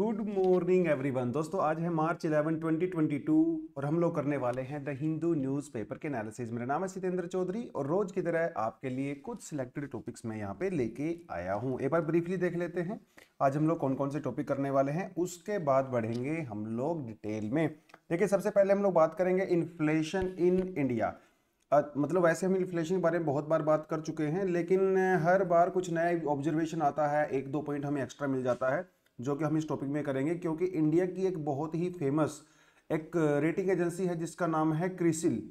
good morning everyone दोस्तों आज है मार्च 11 2022 और हम लोग करने वाले हैं द हिंदू न्यूज़पेपर के एनालिसिस मेरा नाम है सितेंद्र चौधरी और रोज की तरह आपके लिए कुछ सिलेक्टेड टॉपिक्स मैं यहाँ पे लेके आया हूँ एक बार ब्रीफली देख लेते हैं आज हम लोग कौन कौन से टॉपिक करने वाले हैं उसके बाद बढ़ेंगे हम लोग डिटेल में देखिए सबसे पहले हम लोग बात करेंगे इन्फ्लेशन इन इंडिया मतलब वैसे हम इन्फ्लेशन के बारे में बहुत बार बात कर चुके हैं लेकिन हर बार कुछ नया ऑब्जर्वेशन आता है एक दो पॉइंट हमें एक्स्ट्रा मिल जाता है जो कि हम इस टॉपिक में करेंगे क्योंकि इंडिया की एक बहुत ही फेमस एक रेटिंग एजेंसी है जिसका नाम है क्रिसिल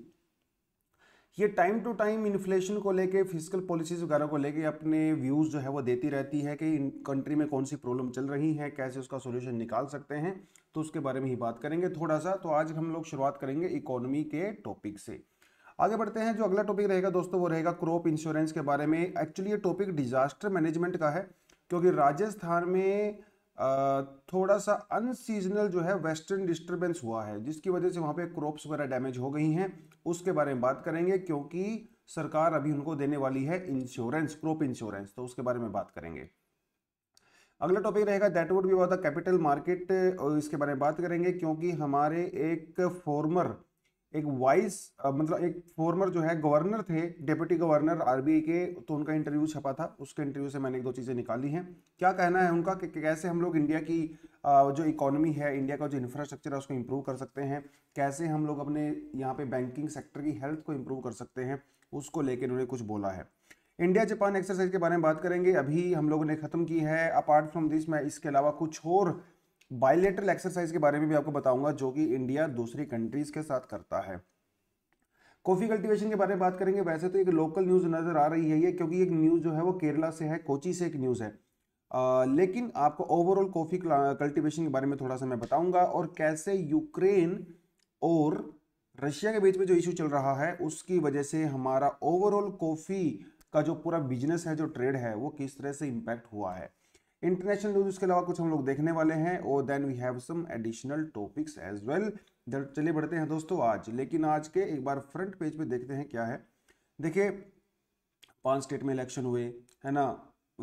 ये टाइम टू टाइम इन्फ्लेशन को लेके फिजिकल पॉलिसीज वगैरह को लेके अपने व्यूज़ जो है वो देती रहती है कि कंट्री में कौन सी प्रॉब्लम चल रही है कैसे उसका सोल्यूशन निकाल सकते हैं तो उसके बारे में ही बात करेंगे थोड़ा सा तो आज हम लोग शुरुआत करेंगे इकोनॉमी के टॉपिक से आगे बढ़ते हैं जो अगला टॉपिक रहेगा दोस्तों वो रहेगा क्रॉप इंश्योरेंस के बारे में एक्चुअली ये टॉपिक डिजास्टर मैनेजमेंट का है क्योंकि राजस्थान में थोड़ा सा अनसीजनल जो है वेस्टर्न डिस्टरबेंस हुआ है जिसकी वजह से वहाँ पे क्रॉप्स वगैरह डैमेज हो गई हैं उसके बारे में बात करेंगे क्योंकि सरकार अभी उनको देने वाली है इंश्योरेंस क्रॉप इंश्योरेंस तो उसके बारे में बात करेंगे अगला टॉपिक रहेगा that would be about the capital market इसके बारे में बात करेंगे क्योंकि हमारे एक फॉर्मर एक वाइस मतलब एक फॉर्मर जो है गवर्नर थे डिप्टी गवर्नर आरबीआई के तो उनका इंटरव्यू छपा था उसके इंटरव्यू से मैंने एक दो चीज़ें निकाली हैं क्या कहना है उनका कि कैसे हम लोग इंडिया की जो इकोनॉमी है इंडिया का जो इंफ्रास्ट्रक्चर है उसको इम्प्रूव कर सकते हैं कैसे हम लोग अपने यहाँ पे बैंकिंग सेक्टर की हेल्थ को इम्प्रूव कर सकते हैं उसको लेकर उन्होंने कुछ बोला है इंडिया जापान एक्सरसाइज के बारे में बात करेंगे अभी हम लोगों ने ख़त्म की है अपार्ट फ्रॉम दिस मैं इसके अलावा कुछ और बायोलेटरल एक्सरसाइज के बारे में भी आपको बताऊंगा जो कि इंडिया दूसरी कंट्रीज के साथ करता है कॉफी कल्टीवेशन के बारे में बात करेंगे वैसे तो एक लोकल न्यूज नजर आ रही है ये क्योंकि एक न्यूज जो है वो केरला से है कोची से एक न्यूज है आ, लेकिन आपको ओवरऑल कॉफी कल्टीवेशन के बारे में थोड़ा सा मैं बताऊंगा और कैसे यूक्रेन और रशिया के बीच में जो इशू चल रहा है उसकी वजह से हमारा ओवरऑल कॉफी का जो पूरा बिजनेस है जो ट्रेड है वो किस तरह से इम्पैक्ट हुआ है इंटरनेशनल न्यूज उसके अलावा कुछ हम लोग देखने वाले हैं और then we have some additional topics as well चलिए बढ़ते हैं दोस्तों आज लेकिन आज के एक बार फ्रंट पेज पे देखते हैं क्या है देखिए पांच स्टेट में इलेक्शन हुए है ना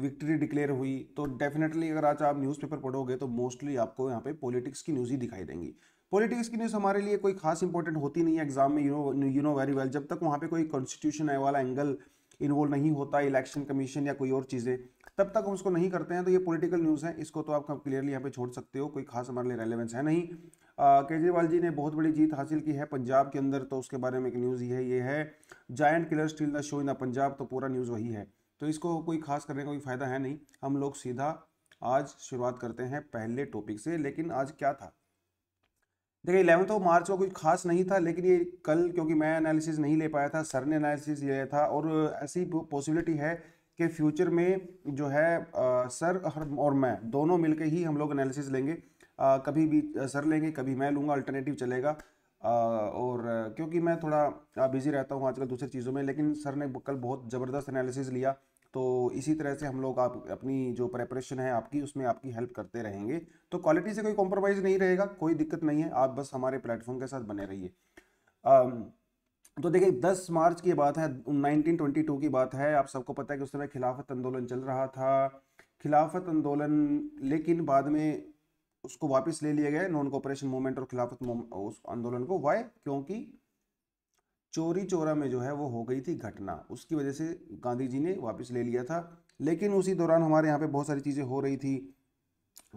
विक्ट्री डिक्लेयर हुई तो डेफिनेटली अगर आज आप न्यूज़पेपर पढ़ोगे तो मोस्टली आपको यहाँ पे पॉलिटिक्स की न्यूज़ ही दिखाई देंगी पॉलिटिक्स की न्यूज़ हमारे लिए कोई खास इंपॉर्टेंट होती नहीं है एग्जाम में you know you know very well जब तक वहाँ पे कोई कॉन्स्टिट्यूशन वाला एंगल इन्वॉल्व नहीं होता इलेक्शन कमीशन या कोई और चीज़ें तब तक हम उसको नहीं करते हैं तो ये पॉलिटिकल न्यूज़ है इसको तो आप क्लियरली यहाँ पे छोड़ सकते हो कोई खास हमारे लिए रेलेवेंस है नहीं केजरीवाल जी ने बहुत बड़ी जीत हासिल की है पंजाब के अंदर तो उसके बारे में एक न्यूज़ ये है ये है giant killer steal the show in the Punjab तो पूरा न्यूज़ वही है तो इसको कोई खास करने का कोई फ़ायदा है नहीं हम लोग सीधा आज शुरुआत करते हैं पहले टॉपिक से लेकिन आज क्या था देखिए इलेवंथ ऑफ मार्च का कुछ खास नहीं था लेकिन ये कल क्योंकि मैं एनालिसिस नहीं ले पाया था सर ने एनालिसिस लिया था और ऐसी पॉसिबिलिटी है कि फ्यूचर में जो है आ, सर और मैं दोनों मिलकर ही हम लोग एनालिसिस लेंगे आ, कभी भी सर लेंगे कभी मैं लूँगा अल्टरनेटिव चलेगा आ, और क्योंकि मैं थोड़ा बिजी रहता हूँ आजकल दूसरी चीज़ों में लेकिन सर ने कल बहुत ज़बरदस्त एनालिसिस लिया तो इसी तरह से हम लोग आप अपनी जो प्रेपरेशन है आपकी उसमें आपकी हेल्प करते रहेंगे तो क्वालिटी से कोई कॉम्प्रोमाइज़ नहीं रहेगा कोई दिक्कत नहीं है आप बस हमारे प्लेटफॉर्म के साथ बने रहिए तो देखिए 10 मार्च की बात है 1922 की बात है आप सबको पता है कि उस समय खिलाफत आंदोलन चल रहा था खिलाफत आंदोलन लेकिन बाद में उसको वापस ले लिया गया नॉन कॉपरेशन मूवमेंट और खिलाफत उस आंदोलन को वाई क्योंकि चोरी चोरा में जो है वो हो गई थी घटना उसकी वजह से गांधी जी ने वापस ले लिया था लेकिन उसी दौरान हमारे यहाँ पे बहुत सारी चीज़ें हो रही थी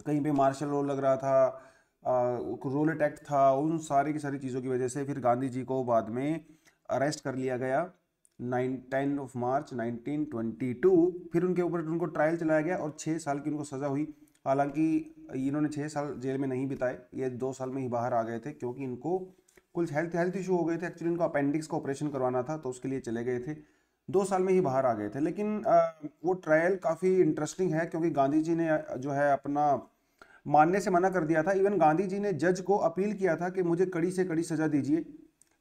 कहीं पे मार्शल लॉ लग रहा था रोलेट एक्ट था उन सारी की सारी चीज़ों की वजह से फिर गांधी जी को बाद में अरेस्ट कर लिया गया नाइन टेन ऑफ मार्च 1922 फिर उनके ऊपर उनको ट्रायल चलाया गया और छः साल की उनको सज़ा हुई हालांकि इन्होंने छः साल जेल में नहीं बिताए ये दो साल में ही बाहर आ गए थे क्योंकि इनको कुछ हेल्थ हेल्थ इशू हो गए थे एक्चुअली इनको अपेंडिक्स का ऑपरेशन करवाना था तो उसके लिए चले गए थे दो साल में ही बाहर आ गए थे लेकिन वो ट्रायल काफ़ी इंटरेस्टिंग है क्योंकि गांधी जी ने जो है अपना मानने से मना कर दिया था इवन गांधी जी ने जज को अपील किया था कि मुझे कड़ी से कड़ी सज़ा दीजिए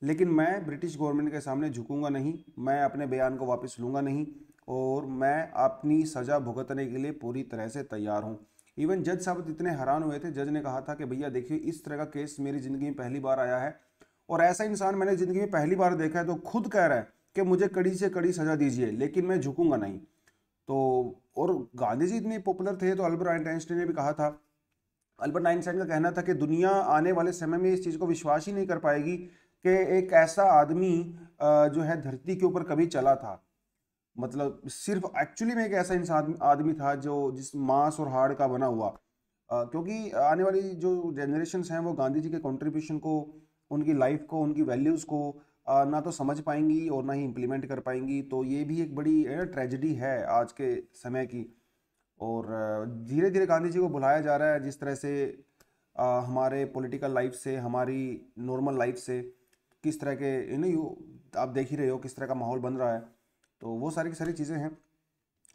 लेकिन मैं ब्रिटिश गवर्नमेंट के सामने झुकूंगा नहीं मैं अपने बयान को वापस लूँगा नहीं और मैं अपनी सज़ा भुगतने के लिए पूरी तरह से तैयार हूँ इवन जज साहब इतने हैरान हुए थे जज ने कहा था कि भैया देखिए इस तरह का केस मेरी ज़िंदगी में पहली बार आया है और ऐसा इंसान मैंने ज़िंदगी में पहली बार देखा है तो खुद कह रहा है कि मुझे कड़ी से कड़ी सज़ा दीजिए लेकिन मैं झुकूंगा नहीं तो और गांधी जी इतने पॉपुलर थे तो अल्बर्ट आइंस्टाइन ने भी कहा था अल्बर्ट आइंस्टाइन का कहना था कि दुनिया आने वाले समय में इस चीज़ को विश्वास ही नहीं कर पाएगी कि एक ऐसा आदमी जो है धरती के ऊपर कभी चला था मतलब सिर्फ एक्चुअली में एक ऐसा इंसान आदमी था जो जिस मांस और हाड़ का बना हुआ क्योंकि आने वाली जो जनरेशन हैं वो गांधी जी के कॉन्ट्रीब्यूशन को उनकी लाइफ को उनकी वैल्यूज़ को ना तो समझ पाएंगी और ना ही इम्प्लीमेंट कर पाएंगी तो ये भी एक बड़ी ट्रेजिडी है आज के समय की और धीरे धीरे गांधी जी को बुलाया जा रहा है जिस तरह से हमारे पॉलिटिकल लाइफ से हमारी नॉर्मल लाइफ से किस तरह के यू नो यू आप देख ही रहे हो किस तरह का माहौल बन रहा है तो वो सारी की सारी चीज़ें हैं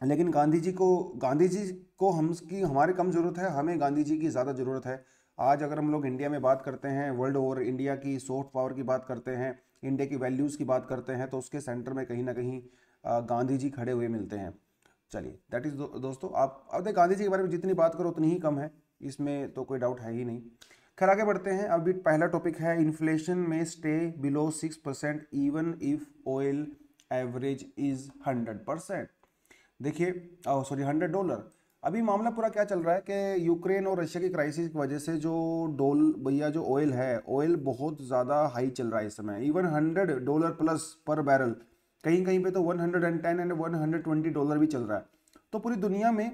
लेकिन गांधी जी को गांधी जी को हम की हमारे कम ज़रूरत है हमें गांधी जी की ज़्यादा ज़रूरत है आज अगर हम लोग इंडिया में बात करते हैं वर्ल्ड ओवर इंडिया की सॉफ्ट पावर की बात करते हैं इंडिया की वैल्यूज़ की बात करते हैं तो उसके सेंटर में कहीं ना कहीं गांधी जी खड़े हुए मिलते हैं चलिए दैट इज़ दोस्तों आप अब देख गांधी जी के बारे में जितनी बात करो उतनी ही कम है इसमें तो कोई डाउट है ही नहीं खैर आगे बढ़ते हैं अभी पहला टॉपिक है इन्फ्लेशन में stay below six percent even if oil average is hundred percent देखिए सॉरी हंड्रेड डॉलर अभी मामला पूरा क्या चल रहा है कि यूक्रेन और रशिया की क्राइसिस की वजह से जो डोल भैया जो ऑयल है ऑयल बहुत ज़्यादा हाई चल रहा है इस समय even hundred dollar plus per barrel कहीं कहीं पे तो one hundred and ten and one hundred twenty dollar भी चल रहा है तो पूरी दुनिया में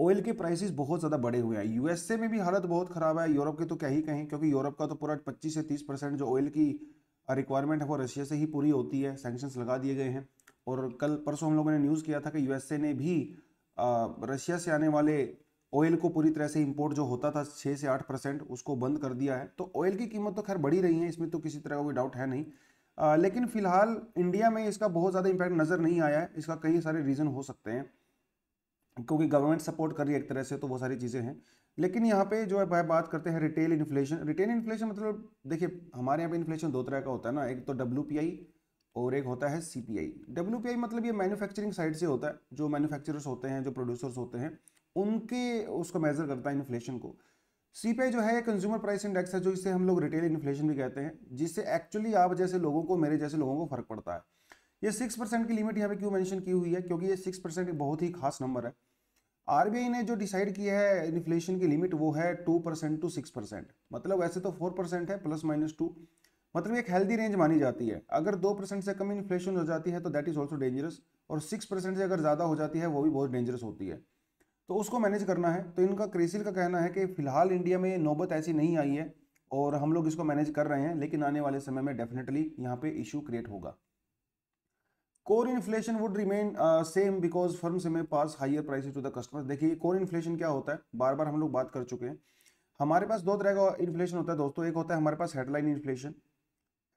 ऑयल के प्राइसेस बहुत ज़्यादा बढ़े हुए हैं यूएसए में भी हालत बहुत ख़राब है यूरोप के तो क्या ही कहें क्योंकि यूरोप का तो पूरा पच्चीस से तीस परसेंट जो ऑयल की रिक्वायरमेंट है वो रशिया से ही पूरी होती है सैंक्शंस लगा दिए गए हैं और कल परसों हम लोगों ने न्यूज़ किया था कि यूएसए ने भी रशिया से आने वाले ऑयल को पूरी तरह से इम्पोर्ट जो होता था छः से आठ परसेंट उसको बंद कर दिया है तो ऑयल की कीमत तो खैर बढ़ी रही है इसमें तो किसी तरह का कोई डाउट है नहीं आ, लेकिन फिलहाल इंडिया में इसका बहुत ज़्यादा इम्पैक्ट नज़र नहीं आया है इसका कई सारे रीज़न हो सकते हैं क्योंकि गवर्नमेंट सपोर्ट कर रही है एक तरह से तो वो सारी चीज़ें हैं लेकिन यहाँ पे जो है बात करते हैं रिटेल इन्फ्लेशन रिटेल इन्फ्लेशन मतलब देखिए हमारे यहाँ पे इन्फ्लेशन दो तरह का होता है ना एक तो डब्ल्यू और एक होता है सी पी मतलब ये मैन्युफैक्चरिंग साइड से होता है जो मैन्युफैक्चरर्स होते हैं जो प्रोड्यूसर्स होते हैं उनके उसको मेज़र करता है इन्फ्लेशन को सी जो है कंज्यूमर प्राइस इंडेक्स है जो इसे हम लोग रिटेल इन्फ्लेशन भी कहते हैं जिससे एक्चुअली आप जैसे लोगों को मेरे जैसे लोगों को फर्क पड़ता है ये सिक्स परसेंट की लिमिट यहाँ पे क्यों मेंशन की हुई है क्योंकि ये सिक्स परसेंट बहुत ही खास नंबर है आरबीआई ने जो डिसाइड किया है इन्फ्लेशन की लिमिट वो है two percent to six percent मतलब वैसे तो फोर परसेंट है प्लस माइनस टू मतलब एक हेल्दी रेंज मानी जाती है अगर दो परसेंट से कम इन्फ्लेशन हो जाती है तो दैट इज़ ऑल्सो डेंजरस और सिक्स परसेंट से अगर ज़्यादा हो जाती है वो भी बहुत डेंजरस होती है तो उसको मैनेज करना है तो इनका क्रेसिल का कहना है कि फिलहाल इंडिया में नौबत ऐसी नहीं आई है और हम लोग इसको मैनेज कर रहे हैं लेकिन आने वाले समय में डेफिनेटली यहाँ पे इशू क्रिएट होगा core inflation would remain same because से हमें pass higher price to the customer देखिए कोर इन्फ्लेशन क्या होता है बार बार हम लोग बात कर चुके हैं हमारे पास दो तरह का इन्फ्लेशन होता है दोस्तों एक होता है हमारे पास हेडलाइन इन्फ्लेशन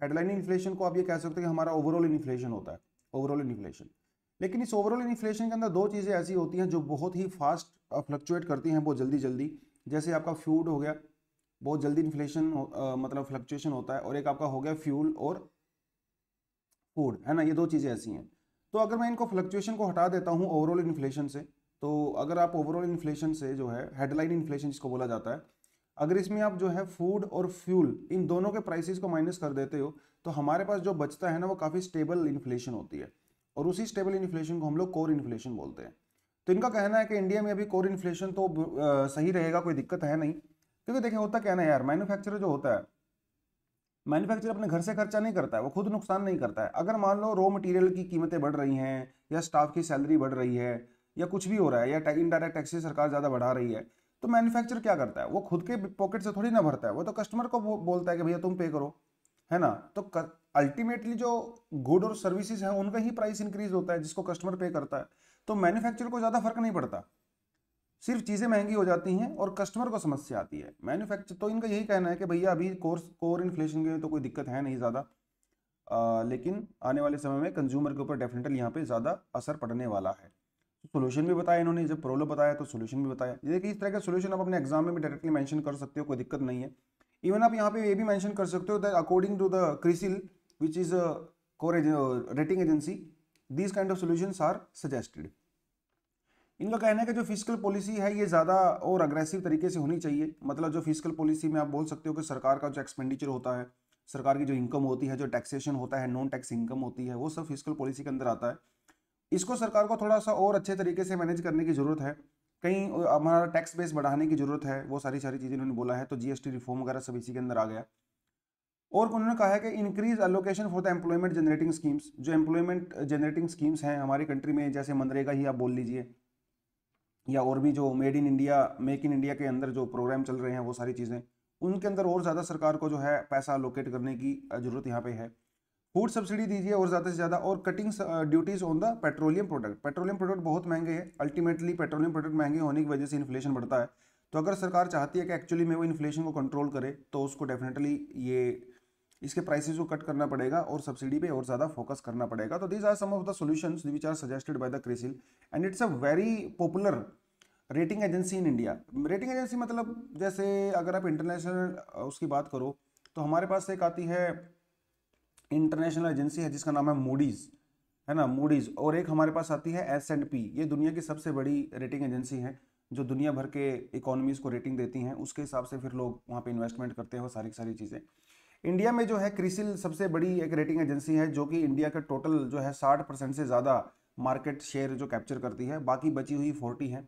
हेडलाइन इन्फ्लेशन को आप ये कह सकते हैं कि हमारा ओवरऑल इन्फ्लेशन होता है ओवरऑल इन्फ्लेशन लेकिन इस ओवरऑल इन्फ्लेशन के अंदर दो चीज़ें ऐसी होती हैं जो बहुत ही फास्ट फ्लक्चुएट uh, करती हैं बहुत जल्दी जल्दी जैसे आपका फ्यूड हो गया बहुत जल्दी इन्फ्लेशन uh, मतलब फ्लक्चुएशन होता है और एक आपका हो गया फ्यूल और फूड है ना ये दो चीज़ें ऐसी हैं तो अगर मैं इनको फ्लक्चुएशन को हटा देता हूँ ओवरऑल इन्फ्लेशन से तो अगर आप ओवरऑल इन्फ्लेशन से जो है हेडलाइन इन्फ्लेशन जिसको बोला जाता है अगर इसमें आप जो है फूड और फ्यूल इन दोनों के प्राइसेस को माइनस कर देते हो तो हमारे पास जो बचता है ना वो काफ़ी स्टेबल इन्फ्लेशन होती है और उसी स्टेबल इन्फ्लेशन को हम लोग कोर इन्फ्लेशन बोलते हैं तो इनका कहना है कि इंडिया में अभी कोर इन्फ्लेशन तो सही रहेगा कोई दिक्कत है नहीं क्योंकि देखिए होता कहना है यार मैनुफैक्चर जो होता है मैन्युफैक्चरर अपने घर से खर्चा नहीं करता है वो खुद नुकसान नहीं करता है अगर मान लो रॉ मटेरियल की कीमतें बढ़ रही हैं या स्टाफ की सैलरी बढ़ रही है या कुछ भी हो रहा है या इनडायरेक्ट टैक्सी सरकार ज़्यादा बढ़ा रही है तो मैन्युफैक्चर क्या करता है वो खुद के पॉकेट से थोड़ी ना भरता है वो तो कस्टमर को बोलता है कि भैया तुम पे करो है ना तो अल्टीमेटली जो गुड और सर्विसेज हैं उनका ही प्राइस इंक्रीज होता है जिसको कस्टमर पे करता है तो मैन्युफैक्चर को ज़्यादा फर्क नहीं पड़ता सिर्फ चीज़ें महंगी हो जाती हैं और कस्टमर को समस्या आती है मैन्युफैक्चर तो इनका यही कहना है कि भैया अभी कोर्स कोर इन्फ्लेशन के तो कोई दिक्कत है नहीं ज़्यादा लेकिन आने वाले समय में कंज्यूमर के ऊपर डेफिनेटली यहाँ पे ज़्यादा असर पड़ने वाला है सोल्यूशन भी बताया इन्होंने जब प्रॉब्लम बताया तो सोल्यूशन भी बताया ये देखिए इस तरह का सोल्यूशन आप अपने एग्जाम में भी डायरेक्टली मैंशन कर सकते हो कोई दिक्कत नहीं है इवन आप यहाँ पे ये भी मैंशन कर सकते हो that according to the CRISIL which is core rating agency these kind of solution are suggested इनका कहना है कि जो फिजिकल पॉलिसी है ये ज़्यादा और अग्रेसिव तरीके से होनी चाहिए मतलब जो फिजिकल पॉलिसी में आप बोल सकते हो कि सरकार का जो एक्सपेंडिचर होता है सरकार की जो इनकम होती है जो टैक्सेशन होता है नॉन टैक्स इनकम होती है वो सब फिजिकल पॉलिसी के अंदर आता है इसको सरकार को थोड़ा सा और अच्छे तरीके से मैनेज करने की ज़रूरत है कहीं हमारा टैक्स बेस बढ़ाने की ज़रूरत है वो सारी सारी चीज़ें उन्होंने बोला है तो जी रिफॉर्म वगैरह सब इसी के अंदर आ गया और उन्होंने कहा है कि increase allocation for the employment generating schemes जो एम्प्लॉयमेंट जनरेटिंग स्कीम्स हैं हमारी कंट्री में जैसे मनरेगा ही आप बोल लीजिए या और भी जो made in India make in India के अंदर जो प्रोग्राम चल रहे हैं वो सारी चीज़ें उनके अंदर और ज़्यादा सरकार को जो है पैसा लोकेट करने की ज़रूरत यहाँ पे है फूड सब्सिडी दीजिए और ज़्यादा से ज़्यादा और cutting duties on the petroleum product petroleum product बहुत महंगे हैं अल्टीमेटली पेट्रोलियम प्रोडक्ट महंगे होने की वजह से इन्फ्लेशन बढ़ता है तो अगर सरकार चाहती है कि एक्चुअली में वो इन्फ्लेशन को कंट्रोल करे तो उसको डेफिनेटली ये इसके प्राइसेस को कट करना पड़ेगा और सब्सिडी पे और ज़्यादा फोकस करना पड़ेगा तो these are some of the solutions which are suggested by the CRISIL and it's a very popular rating agency in India rating agency मतलब जैसे अगर आप इंटरनेशनल उसकी बात करो तो हमारे पास एक आती है इंटरनेशनल एजेंसी है जिसका नाम है मूडीज़ है ना मूडीज़ और एक हमारे पास आती है एस एंड पी ये दुनिया की सबसे बड़ी रेटिंग एजेंसी है जो दुनिया भर के इकोनॉमीज़ को रेटिंग देती हैं उसके हिसाब से फिर लोग वहाँ पे इन्वेस्टमेंट करते हैं और सारी सारी चीज़ें इंडिया में जो है क्रिसिल सबसे बड़ी एक रेटिंग एजेंसी है जो कि इंडिया का टोटल जो है साठ परसेंट से ज़्यादा मार्केट शेयर जो कैप्चर करती है बाकी बची हुई फोर्टी है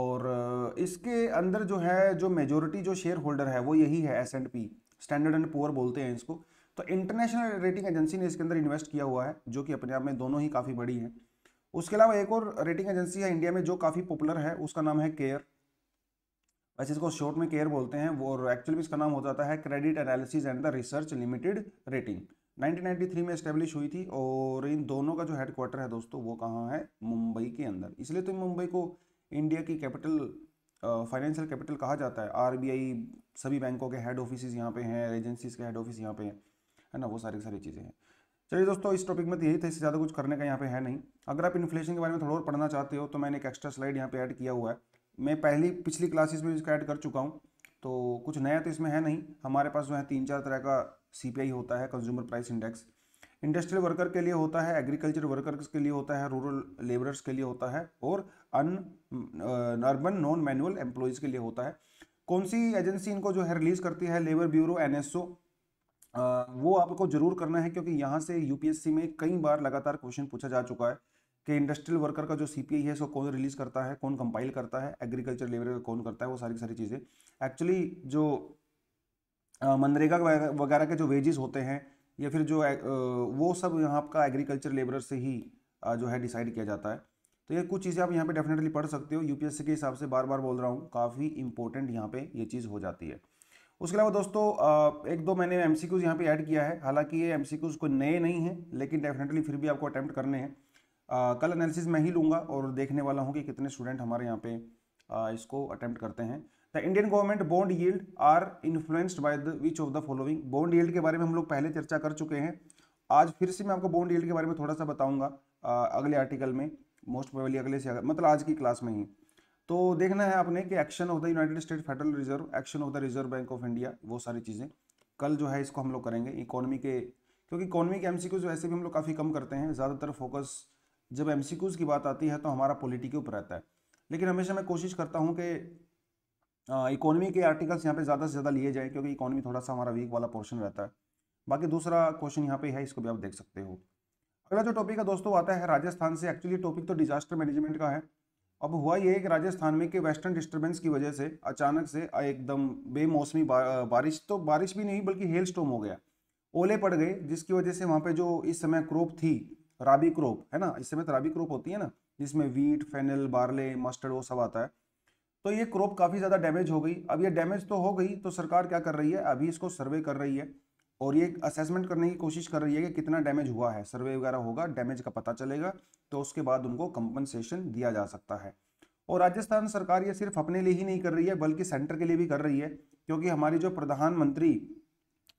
और इसके अंदर जो है जो मेजोरिटी जो शेयर होल्डर है वो यही है S and P standard and poor बोलते हैं इसको तो इंटरनेशनल रेटिंग एजेंसी ने इसके अंदर इन्वेस्ट किया हुआ है जो कि अपने आप में दोनों ही काफ़ी बड़ी है उसके अलावा एक और रेटिंग एजेंसी है इंडिया में जो काफ़ी पॉपुलर है उसका नाम है केयर वैसे इसको शॉर्ट में केयर बोलते हैं वो एक्चुअली इसका नाम हो जाता है credit analysis and the research limited rating 1993 में स्टेब्लिश हुई थी और इन दोनों का जो हेडक्वार्टर है दोस्तों वो कहाँ है मुंबई के अंदर इसलिए तो मुंबई को इंडिया की कैपिटल फाइनेंशियल कैपिटल कहा जाता है आर सभी बैंकों के हेड ऑफिस यहाँ पे हैं एजेंसीज के हेड ऑफिस यहाँ पे हैं है ना वो सारी सारी चीज़ें हैं चलिए दोस्तों इस टॉपिक में तो यही था इससे ज़्यादा कुछ करने का यहाँ पे है नहीं अगर आप इन्फ्लेशन के बारे में थोड़ा और पढ़ना चाहते हो तो मैंने एक एक्स्ट्रा स्लाइड यहाँ पे ऐड किया हुआ है मैं पहली पिछली क्लासेस में इसका ऐड कर चुका हूँ तो कुछ नया तो इसमें है नहीं हमारे पास जो है तीन चार तरह का सी होता है consumer price index industrial worker के लिए होता है एग्रीकल्चर वर्कर्स के लिए होता है रूरल लेबरर्स के लिए होता है और अन अर्बन नॉन मैनुअल एम्प्लॉयज़ के लिए होता है कौन सी एजेंसी इनको जो है रिलीज़ करती है लेबर ब्यूरो एनएसओ वो आपको जरूर करना है क्योंकि यहाँ से यूपीएससी में कई बार लगातार क्वेश्चन पूछा जा चुका है कि इंडस्ट्रियल वर्कर का जो सी है सो कौन रिलीज़ करता है कौन कंपाइल करता है एग्रीकल्चर लेबर कौन करता है वो सारी सारी चीज़ें एक्चुअली जो मनरेगा वगैरह के जो वेजेस होते हैं या फिर जो वो सब यहाँ का एग्रीकल्चर लेबर से ही जो है डिसाइड किया जाता है तो ये कुछ चीज़ें आप यहाँ पे डेफिनेटली पढ़ सकते हो यूपीएससी के हिसाब से बार बार बोल रहा हूँ काफ़ी इंपॉर्टेंट यहाँ पे ये चीज़ हो जाती है उसके अलावा दोस्तों एक दो मैंने एम सी यहाँ ऐड किया है हालांकि ये एम सी कोई नए नहीं हैं लेकिन डेफिनेटली फिर भी आपको अटैम्प्ट करने हैं आ, कल एनालिसिस मैं ही लूँगा और देखने वाला हूँ कि कितने स्टूडेंट हमारे यहाँ पे आ, इसको अटैम्प्ट करते हैं the Indian government bond yield are influenced by the which of the following bond yield के बारे में हम लोग पहले चर्चा कर चुके हैं आज फिर से मैं आपको बॉन्ड यील्ड के बारे में थोड़ा सा बताऊँगा अगले आर्टिकल में मोस्ट प्रोबेबली अगले से मतलब आज की क्लास में ही तो देखना है आपने कि action of the United State federal reserve action of the reserve bank of India वो सारी चीज़ें कल जो है इसको हम लोग करेंगे इकोनॉमी के क्योंकि इकोनॉमी के एम जो ऐसे भी हम लोग काफ़ी कम करते हैं ज़्यादातर फोकस जब एम की बात आती है तो हमारा पॉलिटी के ऊपर रहता है लेकिन हमेशा मैं कोशिश करता हूँ कि इकोनॉमी के आर्टिकल्स यहाँ पे ज़्यादा से ज़्यादा लिए जाए क्योंकि इकोनॉमी थोड़ा सा हमारा वीक वाला पोर्शन रहता है बाकी दूसरा क्वेश्चन यहाँ पे है इसको भी आप देख सकते हो अगला जो टॉपिक है दोस्तों आता है राजस्थान से एक्चुअली टॉपिक तो डिजास्टर मैनेजमेंट का है अब हुआ ये कि राजस्थान में कि वेस्टर्न डिस्टर्बेंस की वजह से अचानक से एकदम बेमौसमी बारिश तो बारिश भी नहीं बल्कि हेल स्टोम हो गया ओले पड़ गए जिसकी वजह से वहाँ पर जो इस समय क्रॉप थी राबी क्रॉप है ना इस समय तो राबी क्रॉप होती है ना जिसमें वीट फेनल बारले मस्टर्ड वो सब आता है तो ये क्रॉप काफ़ी ज़्यादा डैमेज हो गई अब ये डैमेज तो हो गई तो सरकार क्या कर रही है अभी इसको सर्वे कर रही है और ये असेसमेंट करने की कोशिश कर रही है कि कितना डैमेज हुआ है सर्वे वगैरह होगा डैमेज का पता चलेगा तो उसके बाद उनको कंपनसेशन दिया जा सकता है और राजस्थान सरकार ये सिर्फ अपने लिए ही नहीं कर रही है बल्कि सेंटर के लिए भी कर रही है क्योंकि हमारी जो प्रधानमंत्री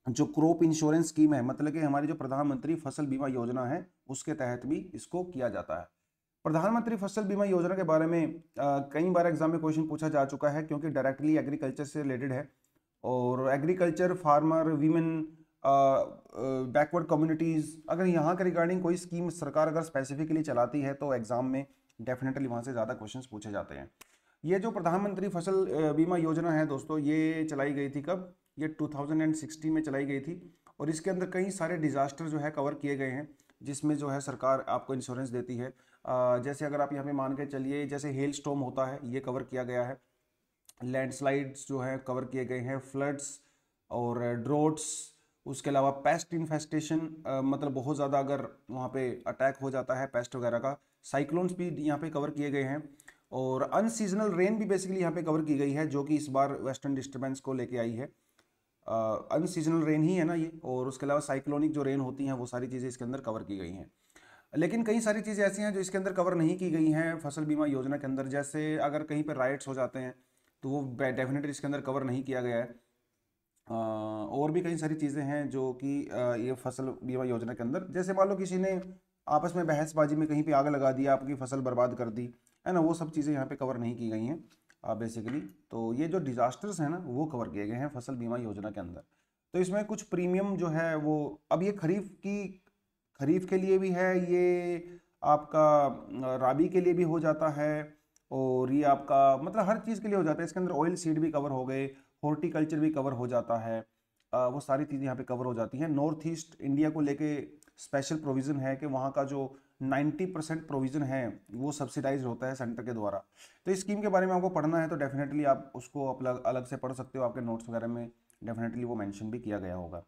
जो क्रॉप इंश्योरेंस स्कीम है मतलब कि हमारी जो प्रधानमंत्री फसल बीमा योजना है उसके तहत भी इसको किया जाता है प्रधानमंत्री फसल बीमा योजना के बारे में कई बार एग्जाम में क्वेश्चन पूछा जा चुका है क्योंकि डायरेक्टली एग्रीकल्चर से रिलेटेड है और agriculture farmer women backward communities अगर यहाँ के रिगार्डिंग कोई स्कीम सरकार अगर स्पेसिफिकली चलाती है तो एग्ज़ाम में डेफिनेटली वहाँ से ज़्यादा क्वेश्चन पूछे जाते हैं ये जो प्रधानमंत्री फसल बीमा योजना है दोस्तों ये चलाई गई थी कब ये 2016 में चलाई गई थी और इसके अंदर कई सारे डिज़ास्टर जो है कवर किए गए हैं जिसमें जो है सरकार आपको इंश्योरेंस देती है जैसे अगर आप यहाँ पे मान के चलिए जैसे हेल स्टोम होता है ये कवर किया गया है लैंडस्लाइड्स जो है कवर किए गए हैं फ्लड्स और ड्रोट्स उसके अलावा पेस्ट इन्फेस्टेशन मतलब बहुत ज़्यादा अगर वहाँ पे अटैक हो जाता है पेस्ट वगैरह का साइक्लोन्स भी यहाँ पे कवर किए गए हैं और अनसीजनल रेन भी बेसिकली यहाँ पे कवर की गई है जो कि इस बार वेस्टर्न डिस्टर्बेंस को लेके आई है अनसीजनल रेन ही है ना ये और उसके अलावा साइक्लोनिक जो रेन होती हैं वो सारी चीज़ें इसके अंदर कवर की गई हैं लेकिन कई सारी चीज़ें ऐसी हैं जो इसके अंदर कवर नहीं की गई हैं फसल बीमा योजना के अंदर जैसे अगर कहीं पर राइट्स हो जाते हैं तो वो डेफिनेटली इसके अंदर कवर नहीं किया गया है और भी कई सारी चीज़ें हैं जो कि ये फसल बीमा योजना के अंदर जैसे मान लो किसी ने आपस में बहसबाजी में कहीं पे आग लगा दी आपकी फसल बर्बाद कर दी है ना वो सब चीज़ें यहाँ पे कवर नहीं की गई हैं बेसिकली uh, तो ये जो डिज़ास्टर्स हैं ना वो कवर किए गए हैं फसल बीमा योजना के अंदर तो इसमें कुछ प्रीमियम जो है वो अब ये खरीफ की खरीफ के लिए भी है ये आपका uh, राबी के लिए भी हो जाता है और ये आपका मतलब हर चीज़ के लिए हो जाता है इसके अंदर ऑयल सीड भी कवर हो गए हॉर्टिकल्चर भी कवर हो जाता है uh, वो सारी चीज़ें यहाँ पे कवर हो जाती हैं नॉर्थ ईस्ट इंडिया को लेके स्पेशल प्रोविज़न है कि वहाँ का जो 90 परसेंट प्रोविज़न है वो सब्सिडाइज होता है सेंटर के द्वारा तो इस स्कीम के बारे में आपको पढ़ना है तो डेफिनेटली आप उसको अलग अलग से पढ़ सकते हो आपके नोट्स वगैरह में डेफिनेटली वो मैंशन भी किया गया होगा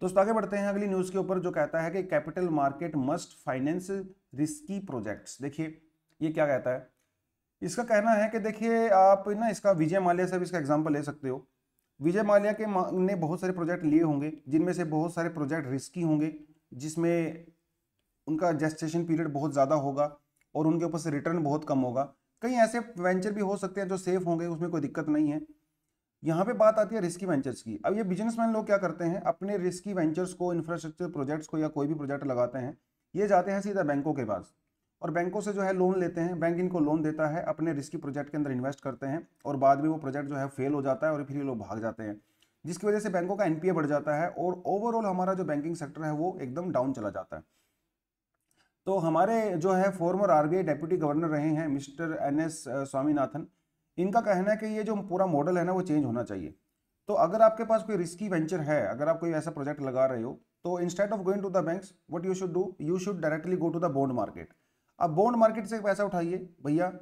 दोस्तों आगे बढ़ते हैं अगली न्यूज़ के ऊपर जो कहता है कि capital market must finance risky projects देखिए ये क्या कहता है इसका कहना है कि देखिए आप ना इसका विजय माल्या से भी इसका एग्जाम्पल ले सकते हो विजय माल्या के ने बहुत सारे प्रोजेक्ट लिए होंगे जिनमें से बहुत सारे प्रोजेक्ट रिस्की होंगे जिसमें उनका जेस्टेशन पीरियड बहुत ज़्यादा होगा और उनके ऊपर से रिटर्न बहुत कम होगा कई ऐसे वेंचर भी हो सकते हैं जो सेफ होंगे उसमें कोई दिक्कत नहीं है यहाँ पे बात आती है रिस्की वेंचर्स की अब ये बिजनेसमैन लोग क्या करते हैं अपने रिस्की वेंचर्स को इंफ्रास्ट्रक्चर प्रोजेक्ट्स को या कोई भी प्रोजेक्ट लगाते हैं ये जाते हैं सीधा बैंकों के पास और बैंकों से जो है लोन लेते हैं बैंक इनको लोन देता है अपने रिस्की प्रोजेक्ट के अंदर इन्वेस्ट करते हैं और बाद में वो प्रोजेक्ट जो है फेल हो जाता है और फिर ये लोग भाग जाते हैं जिसकी वजह से बैंकों का एनपीए बढ़ जाता है और ओवरऑल हमारा जो बैंकिंग सेक्टर है वो एकदम डाउन चला जाता है तो हमारे जो है फॉर्मर आरबीआई डेप्यूटी गवर्नर रहे हैं मिस्टर एन एस स्वामीनाथन इनका कहना है कि ये जो पूरा मॉडल है ना वो चेंज होना चाहिए तो अगर आपके पास कोई रिस्की वेंचर है अगर आप कोई ऐसा प्रोजेक्ट लगा रहे हो तो instead of going to the banks what you should do you should directly go to the bond market आप बॉन्ड मार्केट से पैसा उठाइए भैया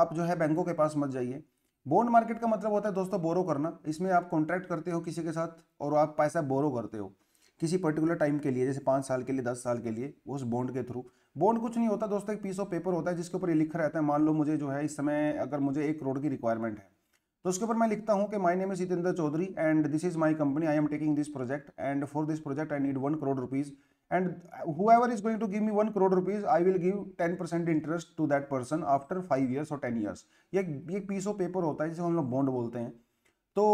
आप जो है बैंकों के पास मत जाइए बॉन्ड मार्केट का मतलब होता है दोस्तों बोरो करना इसमें आप कॉन्ट्रैक्ट करते हो किसी के साथ और आप पैसा बोरो करते हो किसी पर्टिकुलर टाइम के लिए जैसे पाँच साल के लिए दस साल के लिए उस बॉन्ड के थ्रू बॉन्ड कुछ नहीं होता दोस्तों एक पीस ऑफ पेपर होता है जिसके ऊपर ये लिखा रहता है मान लो मुझे जो है इस समय अगर मुझे एक करोड़ की रिक्वायरमेंट है तो उसके ऊपर मैं लिखता हूँ कि my name is Jitendra Chaudhary and this is my company I am taking this project and for this project I need one crore rupees and ever is going to give me one crore rupees I will give ten percent interest to that person after five years और ten years ये ये piece of paper होता है जिसे हम लोग bond बोलते हैं तो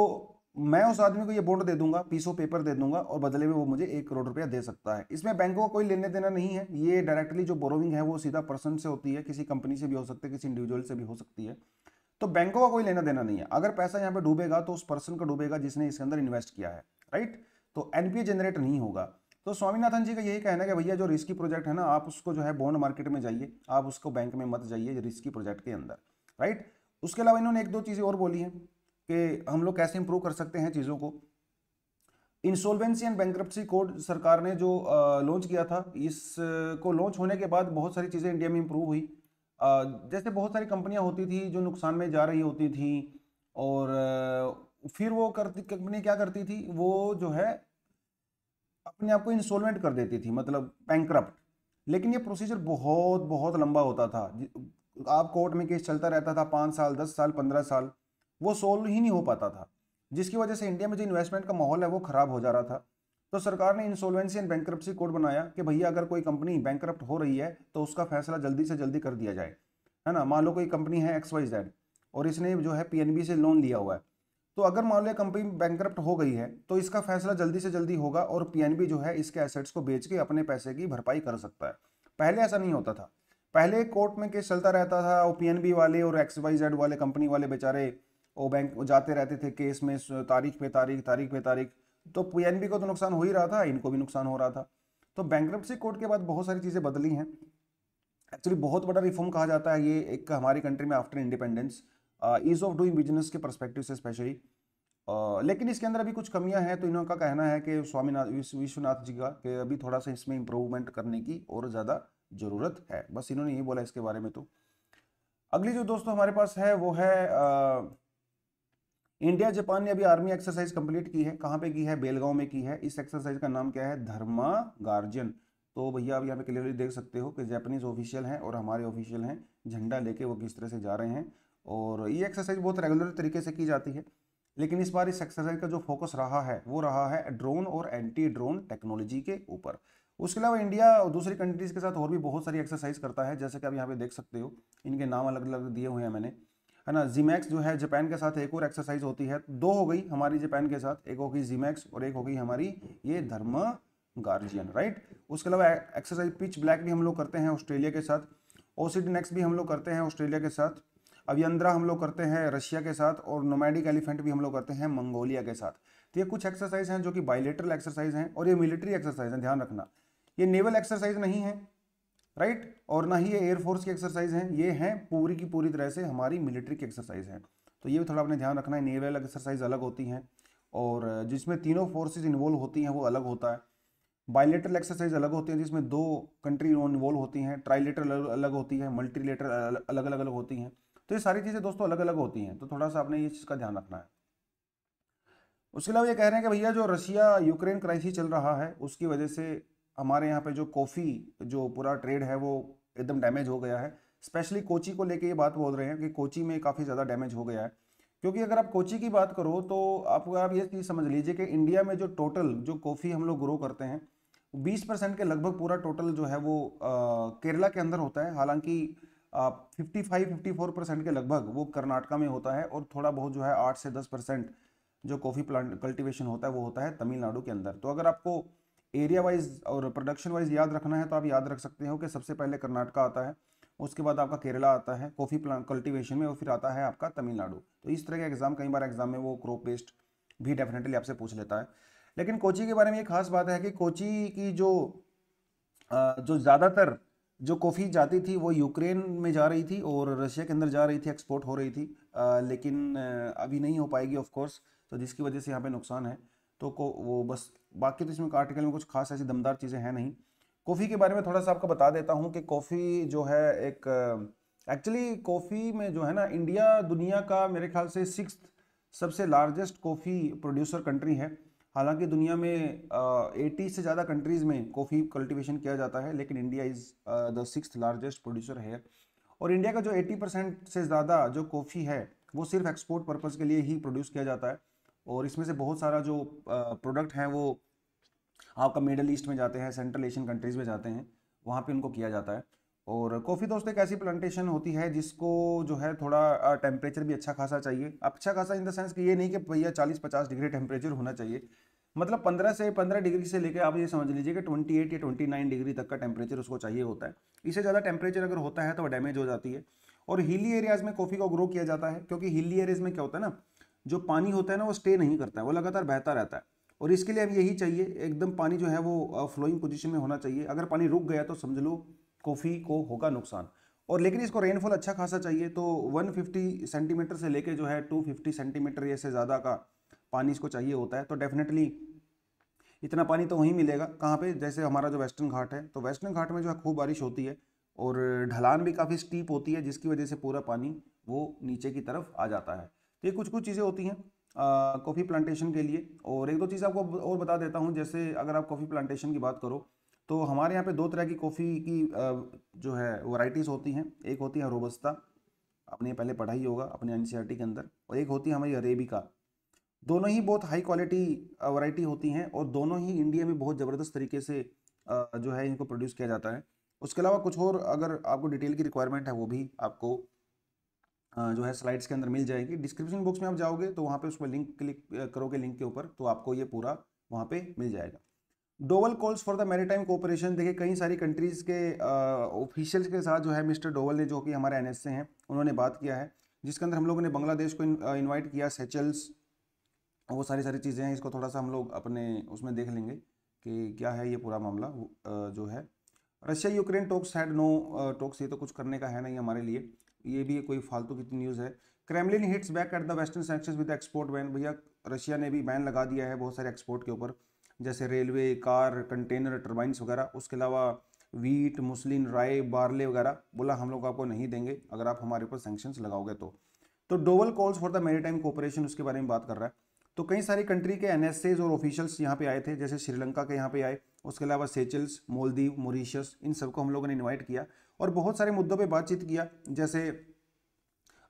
मैं उस आदमी को ये बोन्ड दे दूंगा पीस ऑफ पेपर दे दूंगा और बदले में वो मुझे एक करोड़ रुपया दे सकता है इसमें बैंकों का कोई लेने देना नहीं है ये डायरेक्टली जो बोरोविंग है वो सीधा पर्सन से होती है किसी कंपनी से भी हो सकती है किसी इंडिविजुअल से भी हो सकती है तो बैंकों का कोई लेना देना नहीं है अगर पैसा यहाँ पे डूबेगा तो उस पर्सन का डूबेगा जिसने इसके अंदर इन्वेस्ट किया है राइट तो एनपीए जनरेट नहीं होगा तो स्वामीनाथन जी का यही कहना है कि भैया जो रिस्की प्रोजेक्ट है ना आप उसको जो है बॉन्ड मार्केट में जाइए आप उसको बैंक में मत जाइए रिस्की प्रोजेक्ट के अंदर राइट उसके अलावा इन्होंने एक दो चीज़ें और बोली हैं कि हम लोग कैसे इंप्रूव कर सकते हैं चीज़ों को इंसॉल्वेंसी एंड बैंक्रप्सी कोड सरकार ने जो लॉन्च किया था इसको लॉन्च होने के बाद बहुत सारी चीज़ें इंडिया में इंप्रूव हुई आ, जैसे बहुत सारी कंपनियां होती थी जो नुकसान में जा रही होती थी और फिर वो करती कंपनी क्या करती थी वो जो है अपने आप को इंसॉल्वेंट कर देती थी मतलब बैंक्रप्ट लेकिन ये प्रोसीजर बहुत बहुत लंबा होता था आप कोर्ट में केस चलता रहता था पाँच साल दस साल पंद्रह साल वो सोल्व ही नहीं हो पाता था जिसकी वजह से इंडिया में जो इन्वेस्टमेंट का माहौल है वो ख़राब हो जा रहा था तो सरकार ने इंसोलवेंसी एंड बैंक्रप्सी कोड बनाया कि भैया अगर कोई कंपनी बैंक्रप्ट हो रही है तो उसका फैसला जल्दी से जल्दी कर दिया जाए है ना मान लो कोई कंपनी है एक्स वाई जेड और इसने जो है पीएनबी से लोन लिया हुआ है तो अगर मान लो कंपनी बैंक्रप्ट हो गई है तो इसका फैसला जल्दी से जल्दी होगा और पीएनबी जो है इसके एसेट्स को बेच के अपने पैसे की भरपाई कर सकता है पहले ऐसा नहीं होता था पहले कोर्ट में केस चलता रहता था और पीएनबी वाले और एक्स वाई जेड वाले कंपनी वाले बेचारे वो बैंक जाते रहते थे केस में तारीख पे तारीख तारीख पे तारीख तो पीएनबी को तो नुकसान हो ही रहा था इनको भी नुकसान हो रहा था तो बैंक कोर्ट के बाद बहुत सारी चीज़ें बदली हैं एक्चुअली बहुत बड़ा रिफॉर्म कहा जाता है ये एक हमारी कंट्री में after independence ease of doing business के परस्पेक्टिव से स्पेशली लेकिन इसके अंदर अभी कुछ कमियां हैं तो इनका कहना है कि स्वामीनाथ विश्वनाथ जी का कि अभी थोड़ा सा इसमें इम्प्रूवमेंट करने की और ज़्यादा ज़रूरत है बस इन्होंने ये बोला इसके बारे में तो अगली जो दोस्तों हमारे पास है वो है आ, इंडिया जापान ने अभी आर्मी एक्सरसाइज कंप्लीट की है कहाँ पे की है बेलगांव में की है इस एक्सरसाइज का नाम क्या है धर्मा गार्जियन तो भैया आप यहाँ पे क्लियरली देख सकते हो कि जैपनीज ऑफिशियल हैं और हमारे ऑफिशियल हैं झंडा लेके वो किस तरह से जा रहे हैं और ये एक्सरसाइज बहुत रेगुलर तरीके से की जाती है लेकिन इस बार इस एक्सरसाइज का जो फोकस रहा है वो रहा है ड्रोन और एंटी ड्रोन टेक्नोलॉजी के ऊपर उसके अलावा इंडिया और दूसरी कंट्रीज़ के साथ और भी बहुत सारी एक्सरसाइज करता है जैसे कि आप यहाँ पे देख सकते हो इनके नाम अलग अलग दिए हुए हैं मैंने है ना जीमैक्स जो है जापान के साथ एक और एक्सरसाइज होती है दो हो गई हमारी जापान के साथ एक हो गई जीमैक्स और एक हो गई हमारी ये धर्म गार्जियन राइट उसके अलावा एक्सरसाइज पिच ब्लैक भी हम लोग करते हैं ऑस्ट्रेलिया के साथ ओसिड नेक्स भी हम लोग करते हैं ऑस्ट्रेलिया के साथ अभियंद्रा हम लोग करते हैं रशिया के साथ और नोमैडिक एलिफेंट भी हम लोग करते हैं मंगोलिया के साथ तो ये कुछ एक्सरसाइज हैं जो कि बायोलेटरल एक्सरसाइज हैं और ये मिलिट्री एक्सरसाइज हैं ध्यान रखना ये नेवल एक्सरसाइज नहीं है राइट और ना ही ये एयरफोर्स की एक्सरसाइज है ये है पूरी की पूरी तरह से हमारी मिलिट्री की एक्सरसाइज है तो ये भी थोड़ा अपने ध्यान रखना है नेवल एक्सरसाइज अलग होती हैं और जिसमें तीनों फोर्सेज इन्वॉल्व होती हैं वो अलग होता है बायोलेटरल एक्सरसाइज अलग होती है जिसमें दो कंट्री इन्वॉल्व होती हैं ट्राइलेटर अलग होती है मल्टीलेटर अलग अलग अलग होती हैं तो ये सारी चीज़ें दोस्तों अलग अलग होती हैं तो थोड़ा सा आपने ये चीज़ का ध्यान रखना है उसके अलावा ये कह रहे हैं कि भैया जो रशिया यूक्रेन क्राइसिस चल रहा है उसकी वजह से हमारे यहाँ पे जो कॉफ़ी जो पूरा ट्रेड है वो एकदम डैमेज हो गया है स्पेशली कोची को लेके ये बात बोल रहे हैं कि कोची में काफ़ी ज़्यादा डैमेज हो गया है क्योंकि अगर आप कोची की बात करो तो आप आप ये चीज़ समझ लीजिए कि इंडिया में जो टोटल जो कॉफ़ी हम लोग ग्रो करते हैं बीस परसेंट के लगभग पूरा टोटल जो है वो आ, केरला के अंदर होता है हालांकि fifty five fifty four percent के लगभग वो कर्नाटका में होता है और थोड़ा बहुत जो है आठ से दस परसेंट जो कॉफ़ी प्लांट कल्टिवेशन होता है वो होता है तमिलनाडु के अंदर तो अगर आपको एरिया वाइज और प्रोडक्शन वाइज याद रखना है तो आप याद रख सकते हो कि सबसे पहले कर्नाटका आता है उसके बाद आपका केरला आता है कॉफ़ी प्लान कल्टिवेशन में और फिर आता है आपका तमिलनाडु तो इस तरह के एग्ज़ाम कई बार एग्जाम में वो क्रॉप बेस्ड भी डेफिनेटली आपसे पूछ लेता है लेकिन कोची के बारे में एक खास बात है कि कोची की जो जो ज़्यादातर जो कॉफ़ी जाती थी वो यूक्रेन में जा रही थी और रशिया के अंदर जा रही थी एक्सपोर्ट हो रही थी लेकिन अभी नहीं हो पाएगी ऑफकोर्स तो जिसकी वजह से यहाँ पर नुकसान है तो को वो बस बाकी तो इसमें आर्टिकल में कुछ खास ऐसी दमदार चीज़ें हैं नहीं कॉफ़ी के बारे में थोड़ा सा आपको बता देता हूँ कि कॉफ़ी जो है एक एक्चुअली कॉफ़ी में जो है ना इंडिया दुनिया का मेरे ख्याल से सिक्स सबसे लार्जेस्ट कॉफ़ी प्रोड्यूसर कंट्री है हालांकि दुनिया में एटी से ज़्यादा कंट्रीज़ में कॉफ़ी कल्टीवेशन किया जाता है लेकिन India is the six largest producer है और इंडिया का जो एटी परसेंट से ज़्यादा जो कॉफ़ी है वो सिर्फ एक्सपोर्ट पर्पज़ के लिए ही प्रोड्यूस किया जाता है और इसमें से बहुत सारा जो प्रोडक्ट हैं वो आपका मिडल ईस्ट में जाते हैं सेंट्रल एशियन कंट्रीज़ में जाते हैं वहाँ पे उनको किया जाता है और कॉफ़ी दोस्त एक ऐसी प्लांटेशन होती है जिसको जो है थोड़ा टेम्परेचर भी अच्छा खासा चाहिए अच्छा खासा इन द सेंस कि ये नहीं कि भैया चालीस पचास डिग्री टेम्परेचर होना चाहिए मतलब पंद्रह से पंद्रह डिग्री से लेकर आप ये समझ लीजिए कि ट्वेंटी एट या ट्वेंटी नाइन डिग्री तक का टेम्परेचर उसको चाहिए होता है इससे ज़्यादा टेम्परेचर अगर होता है तो डैमेज हो जाती है और हिली एरियाज़ में कॉफ़ी को ग्रो किया जाता है क्योंकि हिली एरियाज़ में क्या होता है ना जो पानी होता है ना वो स्टे नहीं करता है वो लगातार बहता रहता है और इसके लिए हम यही चाहिए एकदम पानी जो है वो फ्लोइंग पोजिशन में होना चाहिए अगर पानी रुक गया तो समझ लो कॉफ़ी को होगा नुकसान और लेकिन इसको रेनफॉल अच्छा खासा चाहिए तो 150 सेंटीमीटर से लेके जो है 250 सेंटीमीटर या से ज़्यादा का पानी इसको चाहिए होता है तो डेफिनेटली इतना पानी तो वहीं मिलेगा कहाँ पे जैसे हमारा जो वेस्टर्न घाट है तो वेस्टर्न घाट में जो है खूब बारिश होती है और ढलान भी काफ़ी स्टीप होती है जिसकी वजह से पूरा पानी वो नीचे की तरफ आ जाता है तो ये कुछ कुछ चीज़ें होती हैं कॉफ़ी प्लांटेशन के लिए और एक दो चीज़ आपको और बता देता हूँ जैसे अगर आप कॉफ़ी प्लांटेशन की बात करो तो हमारे यहाँ पे दो तरह की कॉफ़ी की आ, जो है वराइटीज़ होती हैं एक होती है रोबस्ता आपने पहले पढ़ा ही होगा अपने एन के अंदर और एक होती है हमारी अरेबिका दोनों ही बहुत हाई क्वालिटी वराइटी होती हैं और दोनों ही इंडिया में बहुत ज़बरदस्त तरीके से जो है इनको प्रोड्यूस किया जाता है उसके अलावा कुछ और अगर आपको डिटेल की रिक्वायरमेंट है वो भी आपको जो है स्लाइड्स के अंदर मिल जाएगी डिस्क्रिप्शन बॉक्स में आप जाओगे तो वहाँ पे उसमें लिंक क्लिक करोगे लिंक के ऊपर तो आपको ये पूरा वहाँ पे मिल जाएगा Doval calls for the maritime cooperation देखिए कई सारी कंट्रीज़ के ऑफिशियल्स के साथ जो है मिस्टर डोवल ने जो कि हमारे एन हैं उन्होंने बात किया है जिसके अंदर हम लोगों ने बांग्लादेश को इन्वाइट किया सेचल्स वो सारी सारी चीज़ें हैं इसको थोड़ा सा हम लोग अपने उसमें देख लेंगे कि क्या है ये पूरा मामला जो है Russia Ukraine talks had no talks ये तो कुछ करने का है नहीं हमारे लिए ये भी कोई फालतू की न्यूज़ है Kremlin hits back at the western sanction with export ban भैया रशिया ने भी बैन लगा दिया है बहुत सारे एक्सपोर्ट के ऊपर जैसे रेलवे कार कंटेनर टर्बाइंस वगैरह उसके अलावा वीट मुस्लिन राय बार्ले वगैरह बोला हम लोग आपको नहीं देंगे अगर आप हमारे ऊपर सेंक्शन लगाओगे तो तो Doval calls for the time cooperation उसके बारे में बात कर रहा है तो कई सारी कंट्री के एन और ऑफिशियल्स यहाँ पे आए थे जैसे श्रीलंका के यहाँ पे आए उसके अलावा सेचल्स मोलदीव मोरिशस इन सबको हम लोगों ने इन्वाइट किया और बहुत सारे मुद्दों पर बातचीत किया जैसे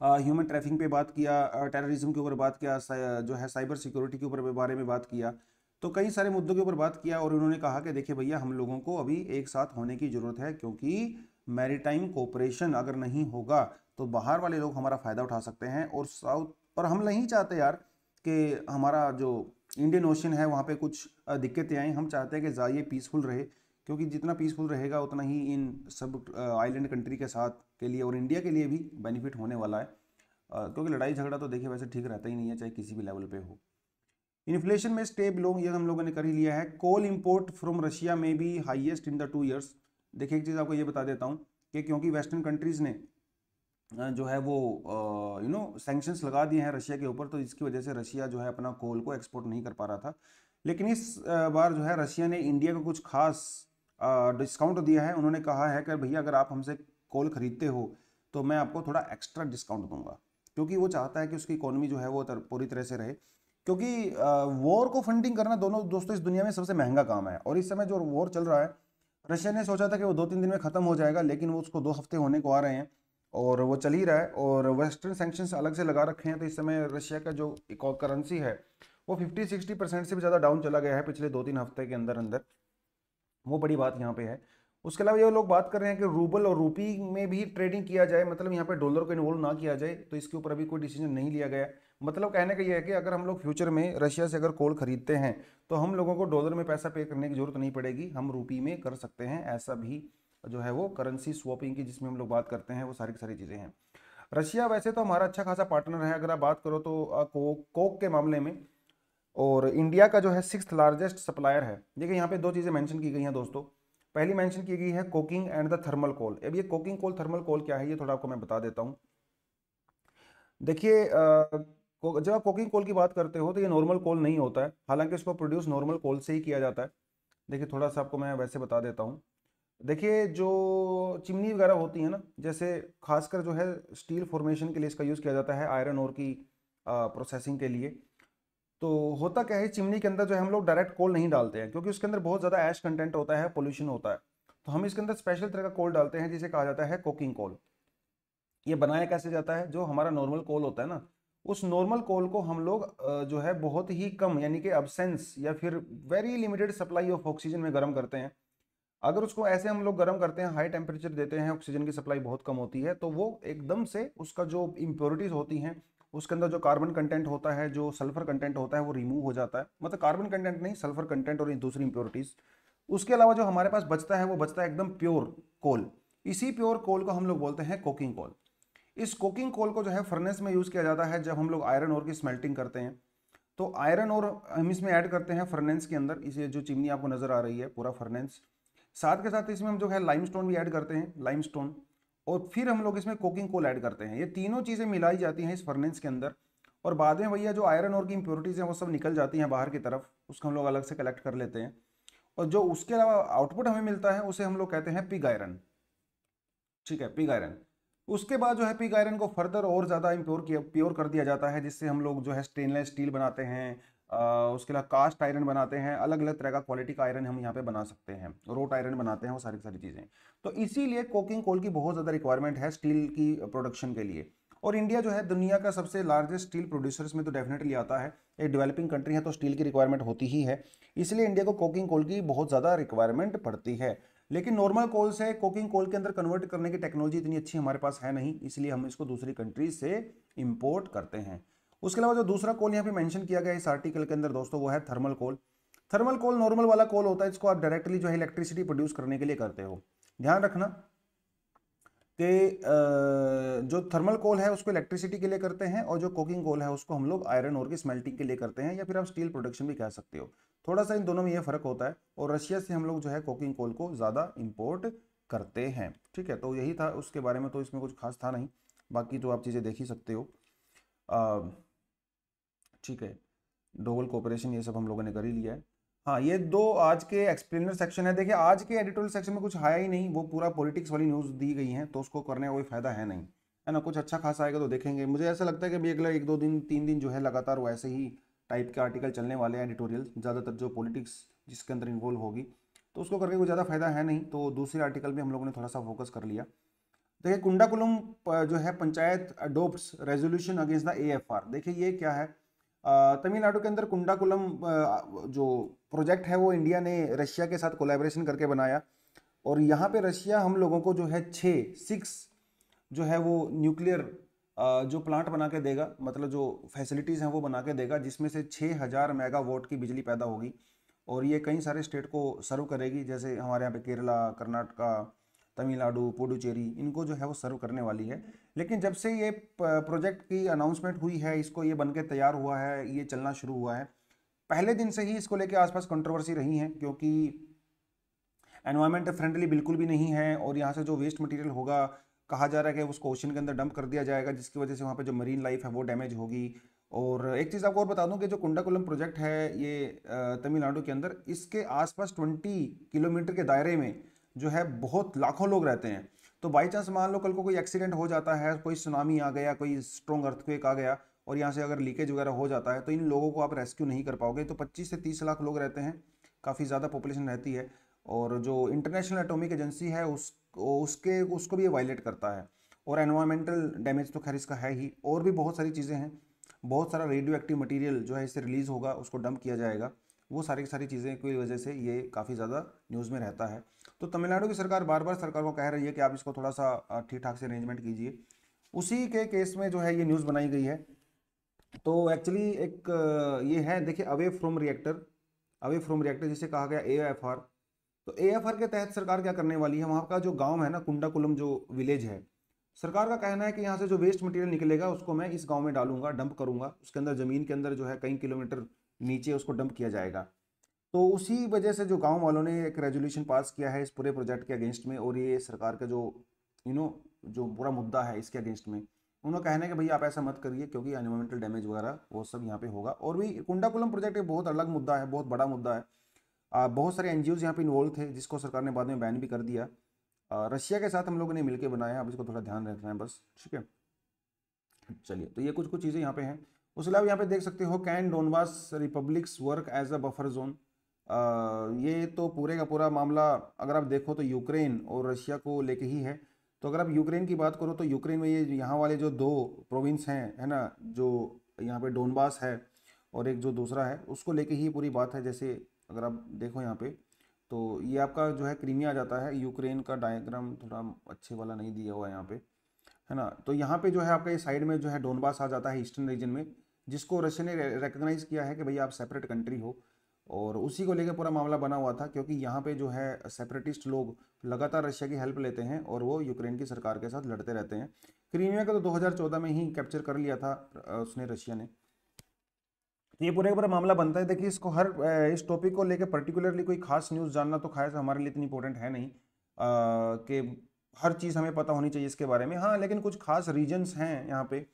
ह्यूमन ट्रैफिकिंग पे बात किया टेररिज्म के ऊपर बात किया जो है साइबर सिक्योरिटी के ऊपर बारे में बात किया तो कई सारे मुद्दों के ऊपर बात किया और उन्होंने कहा कि देखिए भैया हम लोगों को अभी एक साथ होने की ज़रूरत है क्योंकि मैरीटाइम कोऑपरेशन अगर नहीं होगा तो बाहर वाले लोग हमारा फ़ायदा उठा सकते हैं और साउथ और हम नहीं चाहते यार कि हमारा जो इंडियन ओशन है वहाँ पे कुछ दिक्कतें आएँ हम चाहते हैं कि जाइए पीसफुल रहे क्योंकि जितना पीसफुल रहेगा उतना ही इन सब आइलैंड कंट्री के साथ के लिए और इंडिया के लिए भी बेनिफिट होने वाला है क्योंकि लड़ाई झगड़ा तो देखिए वैसे ठीक रहता ही नहीं है चाहे किसी भी लेवल पे हो इन्फ्लेशन में स्टे बिलोंग ये हम लोगों ने कर ही लिया है कोल इम्पोर्ट फ्रॉम रशिया में भी highest in the two years देखिए एक चीज़ आपको ये बता देता हूँ कि क्योंकि वेस्टर्न कंट्रीज़ ने जो है वो यू नो सेंक्शंस लगा दिए हैं रशिया के ऊपर तो इसकी वजह से रशिया जो है अपना कोल को एक्सपोर्ट नहीं कर पा रहा था लेकिन इस बार जो है रशिया ने इंडिया को कुछ खास डिस्काउंट दिया है उन्होंने कहा है कि भैया अगर आप हमसे कॉल खरीदते हो तो मैं आपको थोड़ा एक्स्ट्रा डिस्काउंट दूंगा क्योंकि वो चाहता है कि उसकी इकोनॉमी जो है वो पूरी तरह से रहे क्योंकि वॉर को फंडिंग करना दोनों दोस्तों इस दुनिया में सबसे महंगा काम है और इस समय जो वॉर चल रहा है रशिया ने सोचा था कि वो दो तीन दिन में ख़त्म हो जाएगा लेकिन वो उसको दो हफ्ते होने को आ रहे हैं और वो चल ही रहा है और वेस्टर्न सेंक्शन अलग से लगा रखे हैं तो इस समय रशिया का जो करेंसी है वो फिफ्टी सिक्सटी परसेंट से भी ज़्यादा डाउन चला गया है पिछले दो तीन हफ्ते के अंदर अंदर वो बड़ी बात यहाँ पे है उसके अलावा ये लोग बात कर रहे हैं कि रूबल और रूपी में भी ट्रेडिंग किया जाए मतलब यहाँ पे डॉलर को इन्वॉल्व ना किया जाए तो इसके ऊपर अभी कोई डिसीजन नहीं लिया गया मतलब कहने का ये है कि अगर हम लोग फ्यूचर में रशिया से अगर कोल खरीदते हैं तो हम लोगों को डॉलर में पैसा पे करने की जरूरत नहीं पड़ेगी हम रूपी में कर सकते हैं ऐसा भी जो है वो करेंसी स्वॉपिंग की जिसमें हम लोग बात करते हैं वो सारी की सारी चीज़ें हैं रशिया वैसे तो हमारा अच्छा खासा पार्टनर है अगर आप बात करो तो कोक के मामले में और इंडिया का जो है सिक्स लार्जेस्ट सप्लायर है देखिए यहाँ पे दो चीज़ें मेंशन की गई हैं दोस्तों पहली मेंशन की गई है coking and the thermal coal अब ये कोकिंग कोल थर्मल कोल क्या है ये थोड़ा आपको मैं बता देता हूँ देखिए जब आप कोकिंग कोल की बात करते हो तो ये नॉर्मल कोल नहीं होता है हालांकि इसको प्रोड्यूस नॉर्मल कोल से ही किया जाता है देखिए थोड़ा सा आपको मैं वैसे बता देता हूँ देखिए जो चिमनी वगैरह होती है ना जैसे खासकर जो है स्टील फॉर्मेशन के लिए इसका यूज़ किया जाता है आयरन और की प्रोसेसिंग के लिए तो होता क्या है चिमनी के अंदर जो है हम लोग डायरेक्ट कोल नहीं डालते हैं क्योंकि उसके अंदर बहुत ज़्यादा ऐश कंटेंट होता है पोल्यूशन होता है तो हम इसके अंदर स्पेशल तरह का कोल डालते हैं जिसे कहा जाता है कोकिंग कोल ये बनाया कैसे जाता है जो हमारा नॉर्मल कोल होता है ना उस नॉर्मल कोल को हम लोग जो है बहुत ही कम यानी कि अबसेंस या फिर very limited supply of oxygen में गर्म करते हैं अगर उसको ऐसे हम लोग गर्म करते हैं हाई टेम्परेचर देते हैं ऑक्सीजन की सप्लाई बहुत कम होती है तो वो एकदम से उसका जो इम्प्योरिटीज़ होती हैं उसके अंदर जो कार्बन कंटेंट होता है जो सल्फर कंटेंट होता है वो रिमूव हो जाता है मतलब कार्बन कंटेंट नहीं सल्फर कंटेंट और दूसरी इंप्योरिटीज़ उसके अलावा जो हमारे पास बचता है वो बचता है एकदम प्योर कोल इसी प्योर कोल को हम लोग बोलते हैं कोकिंग कोल इस कोकिंग कोल को जो है फर्नेस में यूज़ किया जाता है जब हम लोग आयरन और की स्मेल्टिंग करते हैं तो आयरन और हम इसमें ऐड करते हैं फर्नेंस के अंदर इसे जो चिमनी आपको नज़र आ रही है पूरा फर्नेंस साथ के साथ इसमें हम जो है लाइमस्टोन भी ऐड करते हैं लाइमस्टोन और फिर हम लोग इसमें कोकिंग कोल ऐड करते हैं ये तीनों चीज़ें मिलाई जाती हैं इस फर्नेस के अंदर और बाद में भैया जो आयरन और की इम्प्योरिटीज़ हैं वो सब निकल जाती हैं बाहर की तरफ उसको हम लोग अलग से कलेक्ट कर लेते हैं और जो उसके अलावा आउटपुट हमें मिलता है उसे हम लोग कहते हैं पिग आयरन ठीक है पिग आयरन उसके बाद जो है पिग आयरन को फर्दर और ज़्यादा इम्प्योर किया प्योर कर दिया जाता है जिससे हम लोग जो है स्टेनलेस स्टील बनाते हैं उसके अलावा कास्ट आयरन बनाते हैं अलग अलग तरह का क्वालिटी का आयरन हम यहाँ पे बना सकते हैं रोट आयरन बनाते हैं वो सारी सारी चीज़ें तो इसीलिए कोकिंग कोल की बहुत ज़्यादा रिक्वायरमेंट है स्टील की प्रोडक्शन के लिए और इंडिया जो है दुनिया का सबसे लार्जेस्ट स्टील प्रोड्यूसर्स में तो डेफिनेटली आता है एक डेवलपिंग कंट्री है तो स्टील की रिक्वायरमेंट होती ही है इसलिए इंडिया को कोकिंग कोल की बहुत ज़्यादा रिक्वायरमेंट पड़ती है लेकिन नॉर्मल कोल से कोकिंग कोल के अंदर कन्वर्ट करने की टेक्नोलॉजी इतनी अच्छी हमारे पास है नहीं इसलिए हम इसको दूसरी कंट्रीज से इम्पोर्ट करते हैं उसके अलावा जो दूसरा कोल यहाँ पे मेंशन किया गया इस आर्टिकल के अंदर दोस्तों वो है thermal coal thermal coal normal वाला कोल होता है इसको आप डायरेक्टली जो है इलेक्ट्रिसिटी प्रोड्यूस करने के लिए करते हो ध्यान रखना कि जो थर्मल कोल है उसको इलेक्ट्रिसिटी के लिए करते हैं और जो कोकिंग कोल है उसको हम लोग आयरन और की स्मेल्टिंग के लिए करते हैं या फिर आप स्टील प्रोडक्शन भी कह सकते हो थोड़ा सा इन दोनों में ये फ़र्क होता है और रशिया से हम लोग जो है कोकिंग कोल को ज़्यादा इम्पोर्ट करते हैं ठीक है तो यही था उसके बारे में तो इसमें कुछ खास था नहीं बाकी तो आप चीज़ें देख ही सकते हो ठीक है डोगल कोऑपरेशन ये सब हम लोगों ने कर ही लिया है हाँ ये दो आज के एक्सप्लेनर सेक्शन है देखिए आज के एडिटोरियल सेक्शन में कुछ आया ही नहीं वो पूरा पॉलिटिक्स वाली न्यूज़ दी गई है तो उसको करने का कोई फायदा है नहीं है ना कुछ अच्छा खासा आएगा तो देखेंगे मुझे ऐसा लगता है कि अभी अगला एक दो दिन तीन दिन जो है लगातार वैसे ही टाइप के आर्टिकल चलने वाले हैं एडिटोरियल ज़्यादातर जो पॉलिटिक्स जिसके अंदर इन्वॉल्व होगी तो उसको करके कोई ज़्यादा फायदा है नहीं तो दूसरे आर्टिकल भी हम लोगों ने थोड़ा सा फोकस कर लिया देखिए कुंडाकुलम जो है panchayat adopt resolution against the a देखिए ये क्या है तमिलनाडु के अंदर कुंडाकुलम जो प्रोजेक्ट है वो इंडिया ने रशिया के साथ कोलेब्रेशन करके बनाया और यहाँ पे रशिया हम लोगों को जो है छः सिक्स जो है वो न्यूक्लियर जो प्लांट बना के देगा मतलब जो फैसिलिटीज़ हैं वो बना के देगा जिसमें से छः हज़ार मेगावाट की बिजली पैदा होगी और ये कई सारे स्टेट को सर्व करेगी जैसे हमारे यहाँ पे केरला कर्नाटका तमिलनाडु पुडुचेरी इनको जो है वो सर्व करने वाली है लेकिन जब से ये प्रोजेक्ट की अनाउंसमेंट हुई है इसको ये बन के तैयार हुआ है ये चलना शुरू हुआ है पहले दिन से ही इसको लेके आसपास कंट्रोवर्सी रही है क्योंकि एनवायरमेंट फ्रेंडली बिल्कुल भी नहीं है और यहाँ से जो वेस्ट मटेरियल होगा कहा जा रहा है कि उसको ओशन के अंदर डंप कर दिया जाएगा जिसकी वजह से वहाँ पर जो मरीन लाइफ है वो डैमेज होगी और एक चीज़ आपको और बता दूं कि जो कुंडाकुलम प्रोजेक्ट है ये तमिलनाडु के अंदर इसके आसपास 20 किलोमीटर के दायरे में जो है बहुत लाखों लोग रहते हैं तो बाई चांस मान लो कल को कोई एक्सीडेंट हो जाता है कोई सुनामी आ गया कोई स्ट्रॉन्ग अर्थक्वेक आ गया और यहाँ से अगर लीकेज वगैरह हो जाता है तो इन लोगों को आप रेस्क्यू नहीं कर पाओगे तो 25 से 30 लाख लोग रहते हैं काफ़ी ज़्यादा पॉपुलेशन रहती है और जो इंटरनेशनल एटोमिक एजेंसी है उस उसके उसको भी ये वायलेट करता है और एनवायरमेंटल डैमेज तो खैर इसका है ही और भी बहुत सारी चीज़ें हैं बहुत सारा रेडियो एक्टिव मटीरियल जो है इससे रिलीज़ होगा उसको डंप किया जाएगा वो सारी की सारी चीज़ें की वजह से ये काफ़ी ज़्यादा न्यूज़ में रहता है तो तमिलनाडु की सरकार बार बार सरकार को कह रही है कि आप इसको थोड़ा सा ठीक ठाक से अरेंजमेंट कीजिए उसी के केस में जो है ये न्यूज़ बनाई गई है तो एक्चुअली एक ये है देखिए away from reactor away from reactor जिसे कहा गया ए एफ आर तो ए एफ आर के तहत सरकार क्या करने वाली है वहाँ का जो गाँव है ना कुंडाकुलम जो विलेज है सरकार का कहना है कि यहाँ से जो वेस्ट मटेरियल निकलेगा उसको मैं इस गांव में डालूंगा डंप करूंगा उसके अंदर ज़मीन के अंदर जो है कई किलोमीटर नीचे उसको डंप किया जाएगा तो उसी वजह से जो गांव वालों ने एक रेजोल्यूशन पास किया है इस पूरे प्रोजेक्ट के अगेंस्ट में और ये सरकार का जो यू नो जो पूरा मुद्दा है इसके अगेंस्ट में उन्होंने कहना है कि भैया आप ऐसा मत करिए क्योंकि एनवायरमेंटल डैमेज वगैरह वो सब यहाँ पे होगा और भी कुंडाकुलम प्रोजेक्ट एक बहुत अलग मुद्दा है बहुत बड़ा मुद्दा है आ, बहुत सारे एन जी ओज यहाँ इन्वॉल्व थे जिसको सरकार ने बाद में बैन भी कर दिया रशिया के साथ हम लोगों ने मिलकर बनाया अब इसको थोड़ा ध्यान रखना है बस ठीक है चलिए तो ये कुछ कुछ चीज़ें यहाँ पे हैं उसके अलावा यहाँ पे देख सकते हो can Donbas republics work as a buffer zone ये तो पूरे का पूरा मामला अगर आप देखो तो यूक्रेन और रशिया को लेके ही है तो अगर आप यूक्रेन की बात करो तो यूक्रेन में ये यहाँ वाले जो दो प्रोविंस हैं है ना जो यहाँ पे डोनबास है और एक जो दूसरा है उसको लेके ही पूरी बात है जैसे अगर आप देखो यहाँ पे तो ये आपका जो है क्रीमिया जाता है यूक्रेन का डायग्राम थोड़ा अच्छे वाला नहीं दिया हुआ है यहाँ पे है ना तो यहाँ पे जो है आपका ये साइड में जो है डोनबास आ जाता है ईस्टर्न रीजन में जिसको रशिया ने रिकग्नाइज किया है कि भाई आप सेपरेट कंट्री हो और उसी को लेकर पूरा मामला बना हुआ था क्योंकि यहाँ पे जो है सेपरेटिस्ट लोग लगातार रशिया की हेल्प लेते हैं और वो यूक्रेन की सरकार के साथ लड़ते रहते हैं क्रीमिया का तो 2014 में ही कैप्चर कर लिया था उसने रशिया ने तो ये पूरा पूरा मामला बनता है देखिए इसको हर इस टॉपिक को लेकर पर्टिकुलरली कोई खास न्यूज़ जानना तो खास हमारे लिए इतनी इंपॉर्टेंट है नहीं कि हर चीज़ हमें पता होनी चाहिए इसके बारे में हाँ लेकिन कुछ खास रीजन्स हैं यहाँ पर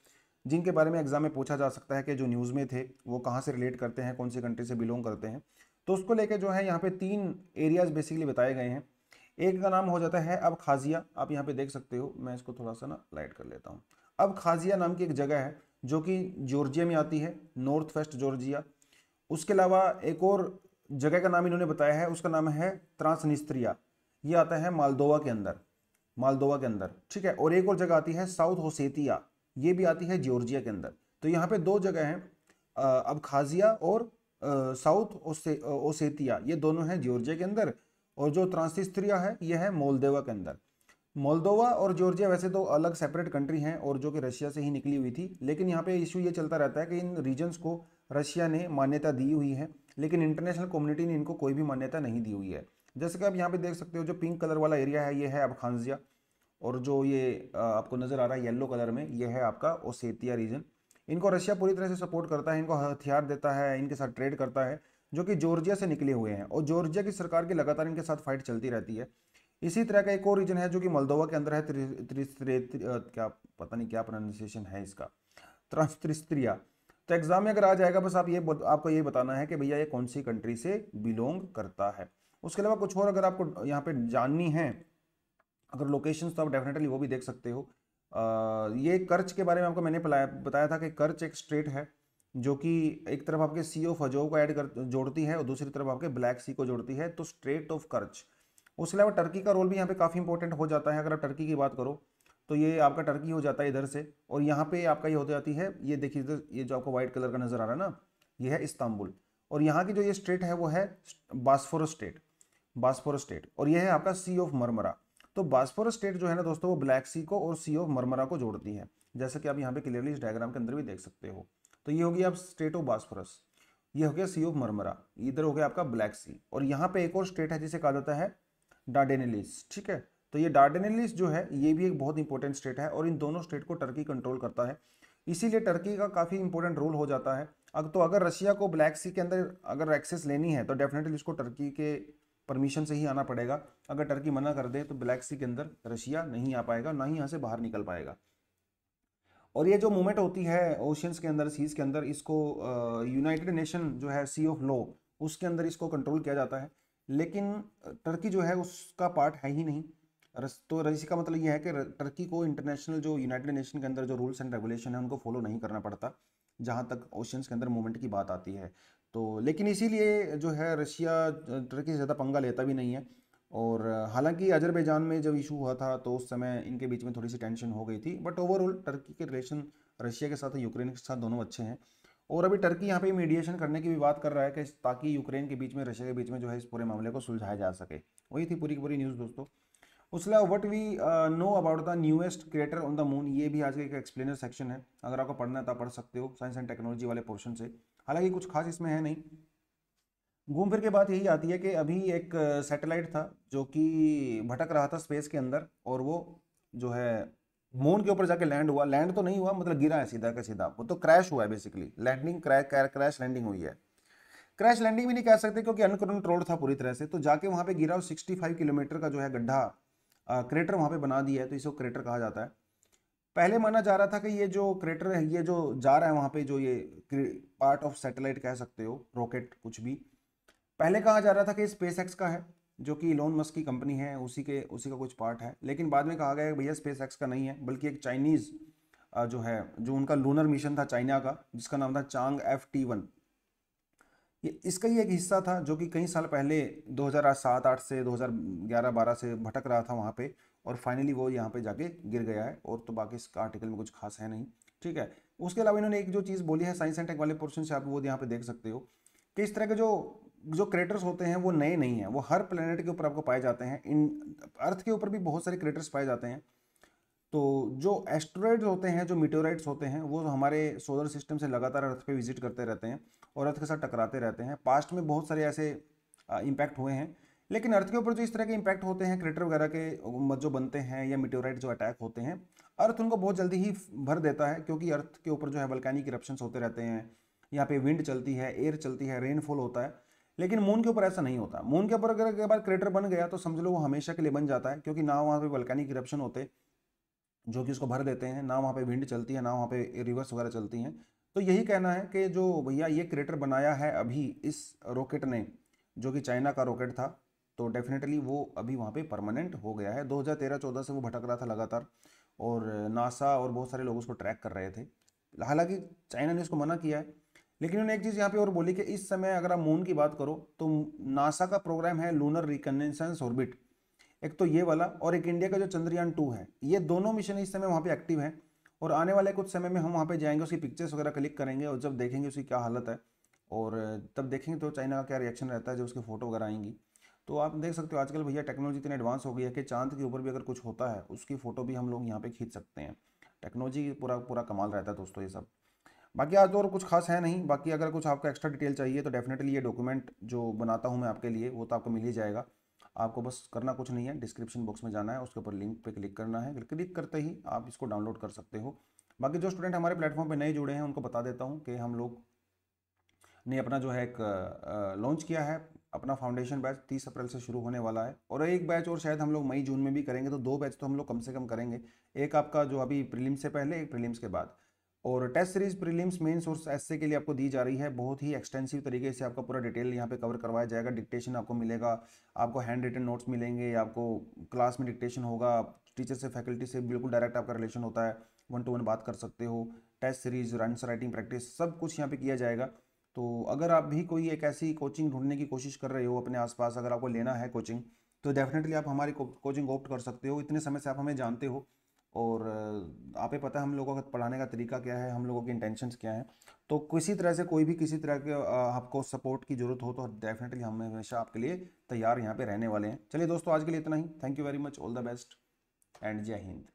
जिनके बारे में एग्जाम में पूछा जा सकता है कि जो न्यूज़ में थे वो कहाँ से रिलेट करते हैं कौन सी कंट्री से बिलोंग करते हैं तो उसको लेके जो है यहाँ पे तीन एरियाज बेसिकली बताए गए हैं एक का नाम हो जाता है अब खाजिया आप यहाँ पे देख सकते हो मैं इसको थोड़ा सा ना लाइट कर लेता हूँ अब खाजिया नाम की एक जगह है जो कि जॉर्जिया में आती है नॉर्थ वेस्ट जॉर्जिया उसके अलावा एक और जगह का नाम इन्होंने बताया है उसका नाम है त्रांसनिस्त्रिया ये आता है मालदोवा के अंदर मालदोवा के अंदर ठीक है और एक और जगह आती है साउथ होसेतिया ये भी आती है जॉर्जिया के अंदर तो यहाँ पे दो जगह हैं अब खाजिया और साउथ ओसे ओसेतिया ये दोनों हैं जॉर्जिया के अंदर और जो ट्रांसिस्ट्रिया है ये है मोलदेवा के अंदर मोलदोवा और जॉर्जिया वैसे तो अलग सेपरेट कंट्री हैं और जो कि रशिया से ही निकली हुई थी लेकिन यहाँ पे इशू ये चलता रहता है कि इन रीजन्स को रशिया ने मान्यता दी हुई है लेकिन इंटरनेशनल कम्युनिटी ने इनको कोई भी मान्यता नहीं दी हुई है जैसे कि आप यहाँ पे देख सकते हो जो पिंक कलर वाला एरिया है ये है अब अबखानजिया और जो ये आपको नज़र आ रहा है येलो कलर में ये है आपका ओसेतिया रीजन इनको रशिया पूरी तरह से सपोर्ट करता है इनको हथियार देता है इनके साथ ट्रेड करता है जो कि जॉर्जिया से निकले हुए हैं और जॉर्जिया की सरकार की लगातार इनके साथ फाइट चलती रहती है इसी तरह का एक और रीजन है जो कि मल्दोवा के अंदर है त्रि, त्रि, त्रि, त्रि, क्या पता नहीं क्या प्रोनाउंसिएशन है इसका त्रिस्त्रिया तो एग्जाम में अगर आ जाएगा बस आप ये आपको ये बताना है कि भैया ये कौन सी कंट्री से बिलोंग करता है उसके अलावा कुछ और अगर आपको यहाँ पे जाननी है अगर लोकेशन तो आप डेफिनेटली वो भी देख सकते हो आ, ये कर्च के बारे में आपको मैंने बताया था कि कर्च एक स्ट्रेट है जो कि एक तरफ आपके सी ऑफ अजो को ऐड कर जोड़ती है और दूसरी तरफ आपके ब्लैक सी को जोड़ती है तो स्ट्रेट ऑफ कर्च उसके अलावा टर्की का रोल भी यहाँ पे काफ़ी इंपॉर्टेंट हो जाता है अगर आप टर्की की बात करो तो ये आपका टर्की हो जाता है इधर से और यहाँ पे आपका ये हो जाती है ये देखिए इधर ये जो आपको वाइट कलर का नज़र आ रहा है ना ये है इस्तांबुल और यहाँ की जो ये स्टेट है वो है बासफोर स्टेट बासफोर स्टेट और यह है आपका सी ऑफ मरमरा तो बास्फोरस स्टेट जो है ना दोस्तों वो ब्लैक सी को और सी ऑफ मरमरा को जोड़ती है जैसे कि आप यहाँ पे क्लियरली इस डायग्राम के अंदर भी देख सकते हो तो ये होगी आप स्टेट ऑफ बास्फोरस ये हो गया सी ऑफ मरमरा इधर हो गया आपका ब्लैक सी और यहाँ पे एक और स्टेट है जिसे कहा जाता है डार्डेनेलिस ठीक है तो ये डार्डेनिलिस जो है ये भी एक बहुत इंपॉर्टेंट स्टेट है और इन दोनों स्टेट को टर्की कंट्रोल करता है इसीलिए टर्की का काफ़ी इंपॉर्टेंट रोल हो जाता है अब तो अगर रशिया को ब्लैक सी के अंदर अगर एक्सेस लेनी है तो डेफिनेटली इसको टर्की के परमिशन से ही आना पड़ेगा अगर टर्की मना कर दे तो ब्लैक सी के अंदर रशिया नहीं आ पाएगा ना ही यहाँ से बाहर निकल पाएगा और ये जो मूवमेंट होती है ओशंस के अंदर सीज के अंदर इसको यूनाइटेड नेशन जो है सी ऑफ लॉ उसके अंदर इसको कंट्रोल किया जाता है लेकिन टर्की जो है उसका पार्ट है ही नहीं तो रसी का मतलब यह है कि टर्की को इंटरनेशनल जो यूनाइटेड नेशन के अंदर जो रूल्स एंड रेगुलेशन है उनको फॉलो नहीं करना पड़ता जहाँ तक ओशंस के अंदर मूवमेंट की बात आती है तो लेकिन इसीलिए जो है रशिया टर्की से ज़्यादा पंगा लेता भी नहीं है और हालांकि अजरबैजान में जब इशू हुआ था तो उस समय इनके बीच में थोड़ी सी टेंशन हो गई थी बट ओवरऑल टर्की के रिलेशन रशिया के साथ यूक्रेन के साथ दोनों अच्छे हैं और अभी टर्की यहाँ पे मीडिएशन करने की भी बात कर रहा है कि ताकि यूक्रेन के बीच में रशिया के बीच में जो है इस पूरे मामले को सुलझाया जा सके वही थी पूरी की पूरी न्यूज़ दोस्तों अलावा what we know about the newest creator on the moon ये भी आज का एक एक्सप्लेनर सेक्शन है अगर आपको पढ़ना है तो पढ़ सकते हो साइंस एंड टेक्नोलॉजी वाले पोर्शन से हालांकि कुछ खास इसमें है नहीं घूम फिर के बात यही आती है कि अभी एक सैटेलाइट था जो कि भटक रहा था स्पेस के अंदर और वो जो है मून के ऊपर जाके लैंड हुआ लैंड तो नहीं हुआ मतलब गिरा है सीधा का सीधा वो तो क्रैश हुआ है बेसिकली लैंडिंग क्रैश लैंडिंग हुई है क्रैश लैंडिंग भी नहीं कह सकते क्योंकि अनकंट्रोल्ड था पूरी तरह से तो जाके वहाँ पे गिरा और 65 किलोमीटर का जो है गड्ढा क्रेटर वहाँ पे बना दिया है तो इसको क्रेटर कहा जाता है पहले माना जा रहा था कि ये जो क्रेटर है ये जो जा रहा है वहाँ पे जो ये पार्ट ऑफ सैटेलाइट कह सकते हो रॉकेट कुछ भी पहले कहा जा रहा था कि स्पेस एक्स का है जो कि इलोन मस्क की कंपनी है उसी के उसी का कुछ पार्ट है लेकिन बाद में कहा गया कि भैया स्पेस एक्स का नहीं है बल्कि एक चाइनीज़ जो है जो उनका लूनर मिशन था चाइना का जिसका नाम था चांग एफ टी वन ये इसका ही एक हिस्सा था जो कि कई साल पहले 2007-8 से 2011-12 से भटक रहा था वहाँ पे और फाइनली वो यहाँ पे जाके गिर गया है और तो बाकी इसका आर्टिकल में कुछ खास है नहीं ठीक है उसके अलावा इन्होंने एक जो चीज़ बोली है साइंस एंड टेक वाले पोर्शन से आप वो यहाँ पे देख सकते हो कि इस तरह के जो जो क्रेटर्स होते हैं वो नए नहीं हैं वो हर प्लेनेट के ऊपर आपको पाए जाते हैं इन अर्थ के ऊपर भी बहुत सारे क्रेटर्स पाए जाते हैं तो जो एस्ट्रॉयड्स होते हैं जो मीटोराइड्स होते हैं वो हमारे सोलर सिस्टम से लगातार अर्थ पे विजिट करते रहते हैं और अर्थ के साथ टकराते रहते हैं पास्ट में बहुत सारे ऐसे इम्पैक्ट हुए हैं लेकिन अर्थ के ऊपर जो इस तरह के इम्पैक्ट होते हैं क्रेटर वगैरह के जो बनते हैं या मिट्योराइट जो अटैक होते हैं अर्थ उनको बहुत जल्दी ही भर देता है क्योंकि अर्थ के ऊपर जो है वल्कैनिक इरप्शन होते रहते हैं यहाँ पे विंड चलती है एयर चलती है रेनफॉल होता है लेकिन मून के ऊपर ऐसा नहीं होता मून के ऊपर अगर एक बार क्रेटर बन गया तो समझ लो वो हमेशा के लिए बन जाता है क्योंकि ना वहाँ पे वल्कैनिक इरप्शन होते जो कि उसको भर देते हैं ना वहाँ पे विंड चलती है ना वहाँ पे रिवर्स वगैरह चलती हैं तो यही कहना है कि जो भैया ये क्रेटर बनाया है अभी इस रॉकेट ने जो कि चाइना का रॉकेट था तो डेफिनेटली वो अभी वहाँ पे परमानेंट हो गया है 2013-14 से वो भटक रहा था लगातार और नासा और बहुत सारे लोग उसको ट्रैक कर रहे थे हालांकि चाइना ने उसको मना किया है लेकिन उन्होंने एक चीज़ यहाँ पे और बोली कि इस समय अगर आप मून की बात करो तो नासा का प्रोग्राम है लूनर रिकनेसेंस ऑर्बिट एक तो ये वाला और एक इंडिया का जो चंद्रयान टू है ये दोनों मिशन इस समय वहाँ पे एक्टिव हैं और आने वाले कुछ समय में हम वहाँ पे जाएंगे उसकी पिक्चर्स वगैरह क्लिक करेंगे और जब देखेंगे उसकी क्या हालत है और तब देखेंगे तो चाइना का क्या रिएक्शन रहता है जब उसकी फ़ोटो वगैरह आएंगी तो आप देख सकते हो आजकल भैया टेक्नोलॉजी इतनी एडवांस हो गई है कि चांद के ऊपर भी अगर कुछ होता है उसकी फ़ोटो भी हम लोग यहाँ पे खींच सकते हैं टेक्नोलॉजी पूरा पूरा कमाल रहता है दोस्तों ये सब बाकी आज तो और कुछ खास है नहीं बाकी अगर कुछ आपको एक्स्ट्रा डिटेल चाहिए तो डेफिनेटली ये डॉक्यूमेंट जो बनाता हूँ मैं आपके लिए वो तो आपको मिल ही जाएगा आपको बस करना कुछ नहीं है डिस्क्रिप्शन बॉक्स में जाना है उसके ऊपर लिंक पे क्लिक करना है क्लिक करते ही आप इसको डाउनलोड कर सकते हो बाकी जो स्टूडेंट हमारे प्लेटफॉर्म पर नए जुड़े हैं उनको बता देता हूँ कि हम लोग ने अपना जो है एक लॉन्च किया है अपना फाउंडेशन बैच 30 अप्रैल से शुरू होने वाला है और एक बैच और शायद हम लोग मई जून में भी करेंगे तो दो बैच तो हम लोग कम से कम करेंगे एक आपका जो अभी प्रीलिम्स से पहले एक प्रीलिम्स के बाद और test series prelims main source ऐसे के लिए आपको दी जा रही है बहुत ही एक्सटेंसिव तरीके से आपका पूरा डिटेल यहाँ पे कवर करवाया जाएगा डिक्टेशन आपको मिलेगा आपको हैंड रिटन नोट्स मिलेंगे आपको क्लास में डिक्टेशन होगा टीचर से फैकल्टी से बिल्कुल डायरेक्ट आपका रिलेशन होता है वन टू वन बात कर सकते हो test series answer writing practice सब कुछ यहाँ पे किया जाएगा तो अगर आप भी कोई एक ऐसी कोचिंग ढूंढने की कोशिश कर रहे हो अपने आसपास अगर आपको लेना है कोचिंग तो डेफिनेटली आप हमारी कोचिंग ऑप्ट कर सकते हो इतने समय से आप हमें जानते हो और आप पता है हम लोगों का पढ़ाने का तरीका क्या है हम लोगों के इंटेंशन क्या हैं तो किसी तरह से कोई भी किसी तरह के आपको सपोर्ट की ज़रूरत हो तो डेफिनेटली हम हमेशा आपके लिए तैयार यहाँ पे रहने वाले हैं चलिए दोस्तों आज के लिए इतना ही thank you very much all the best and जय हिंद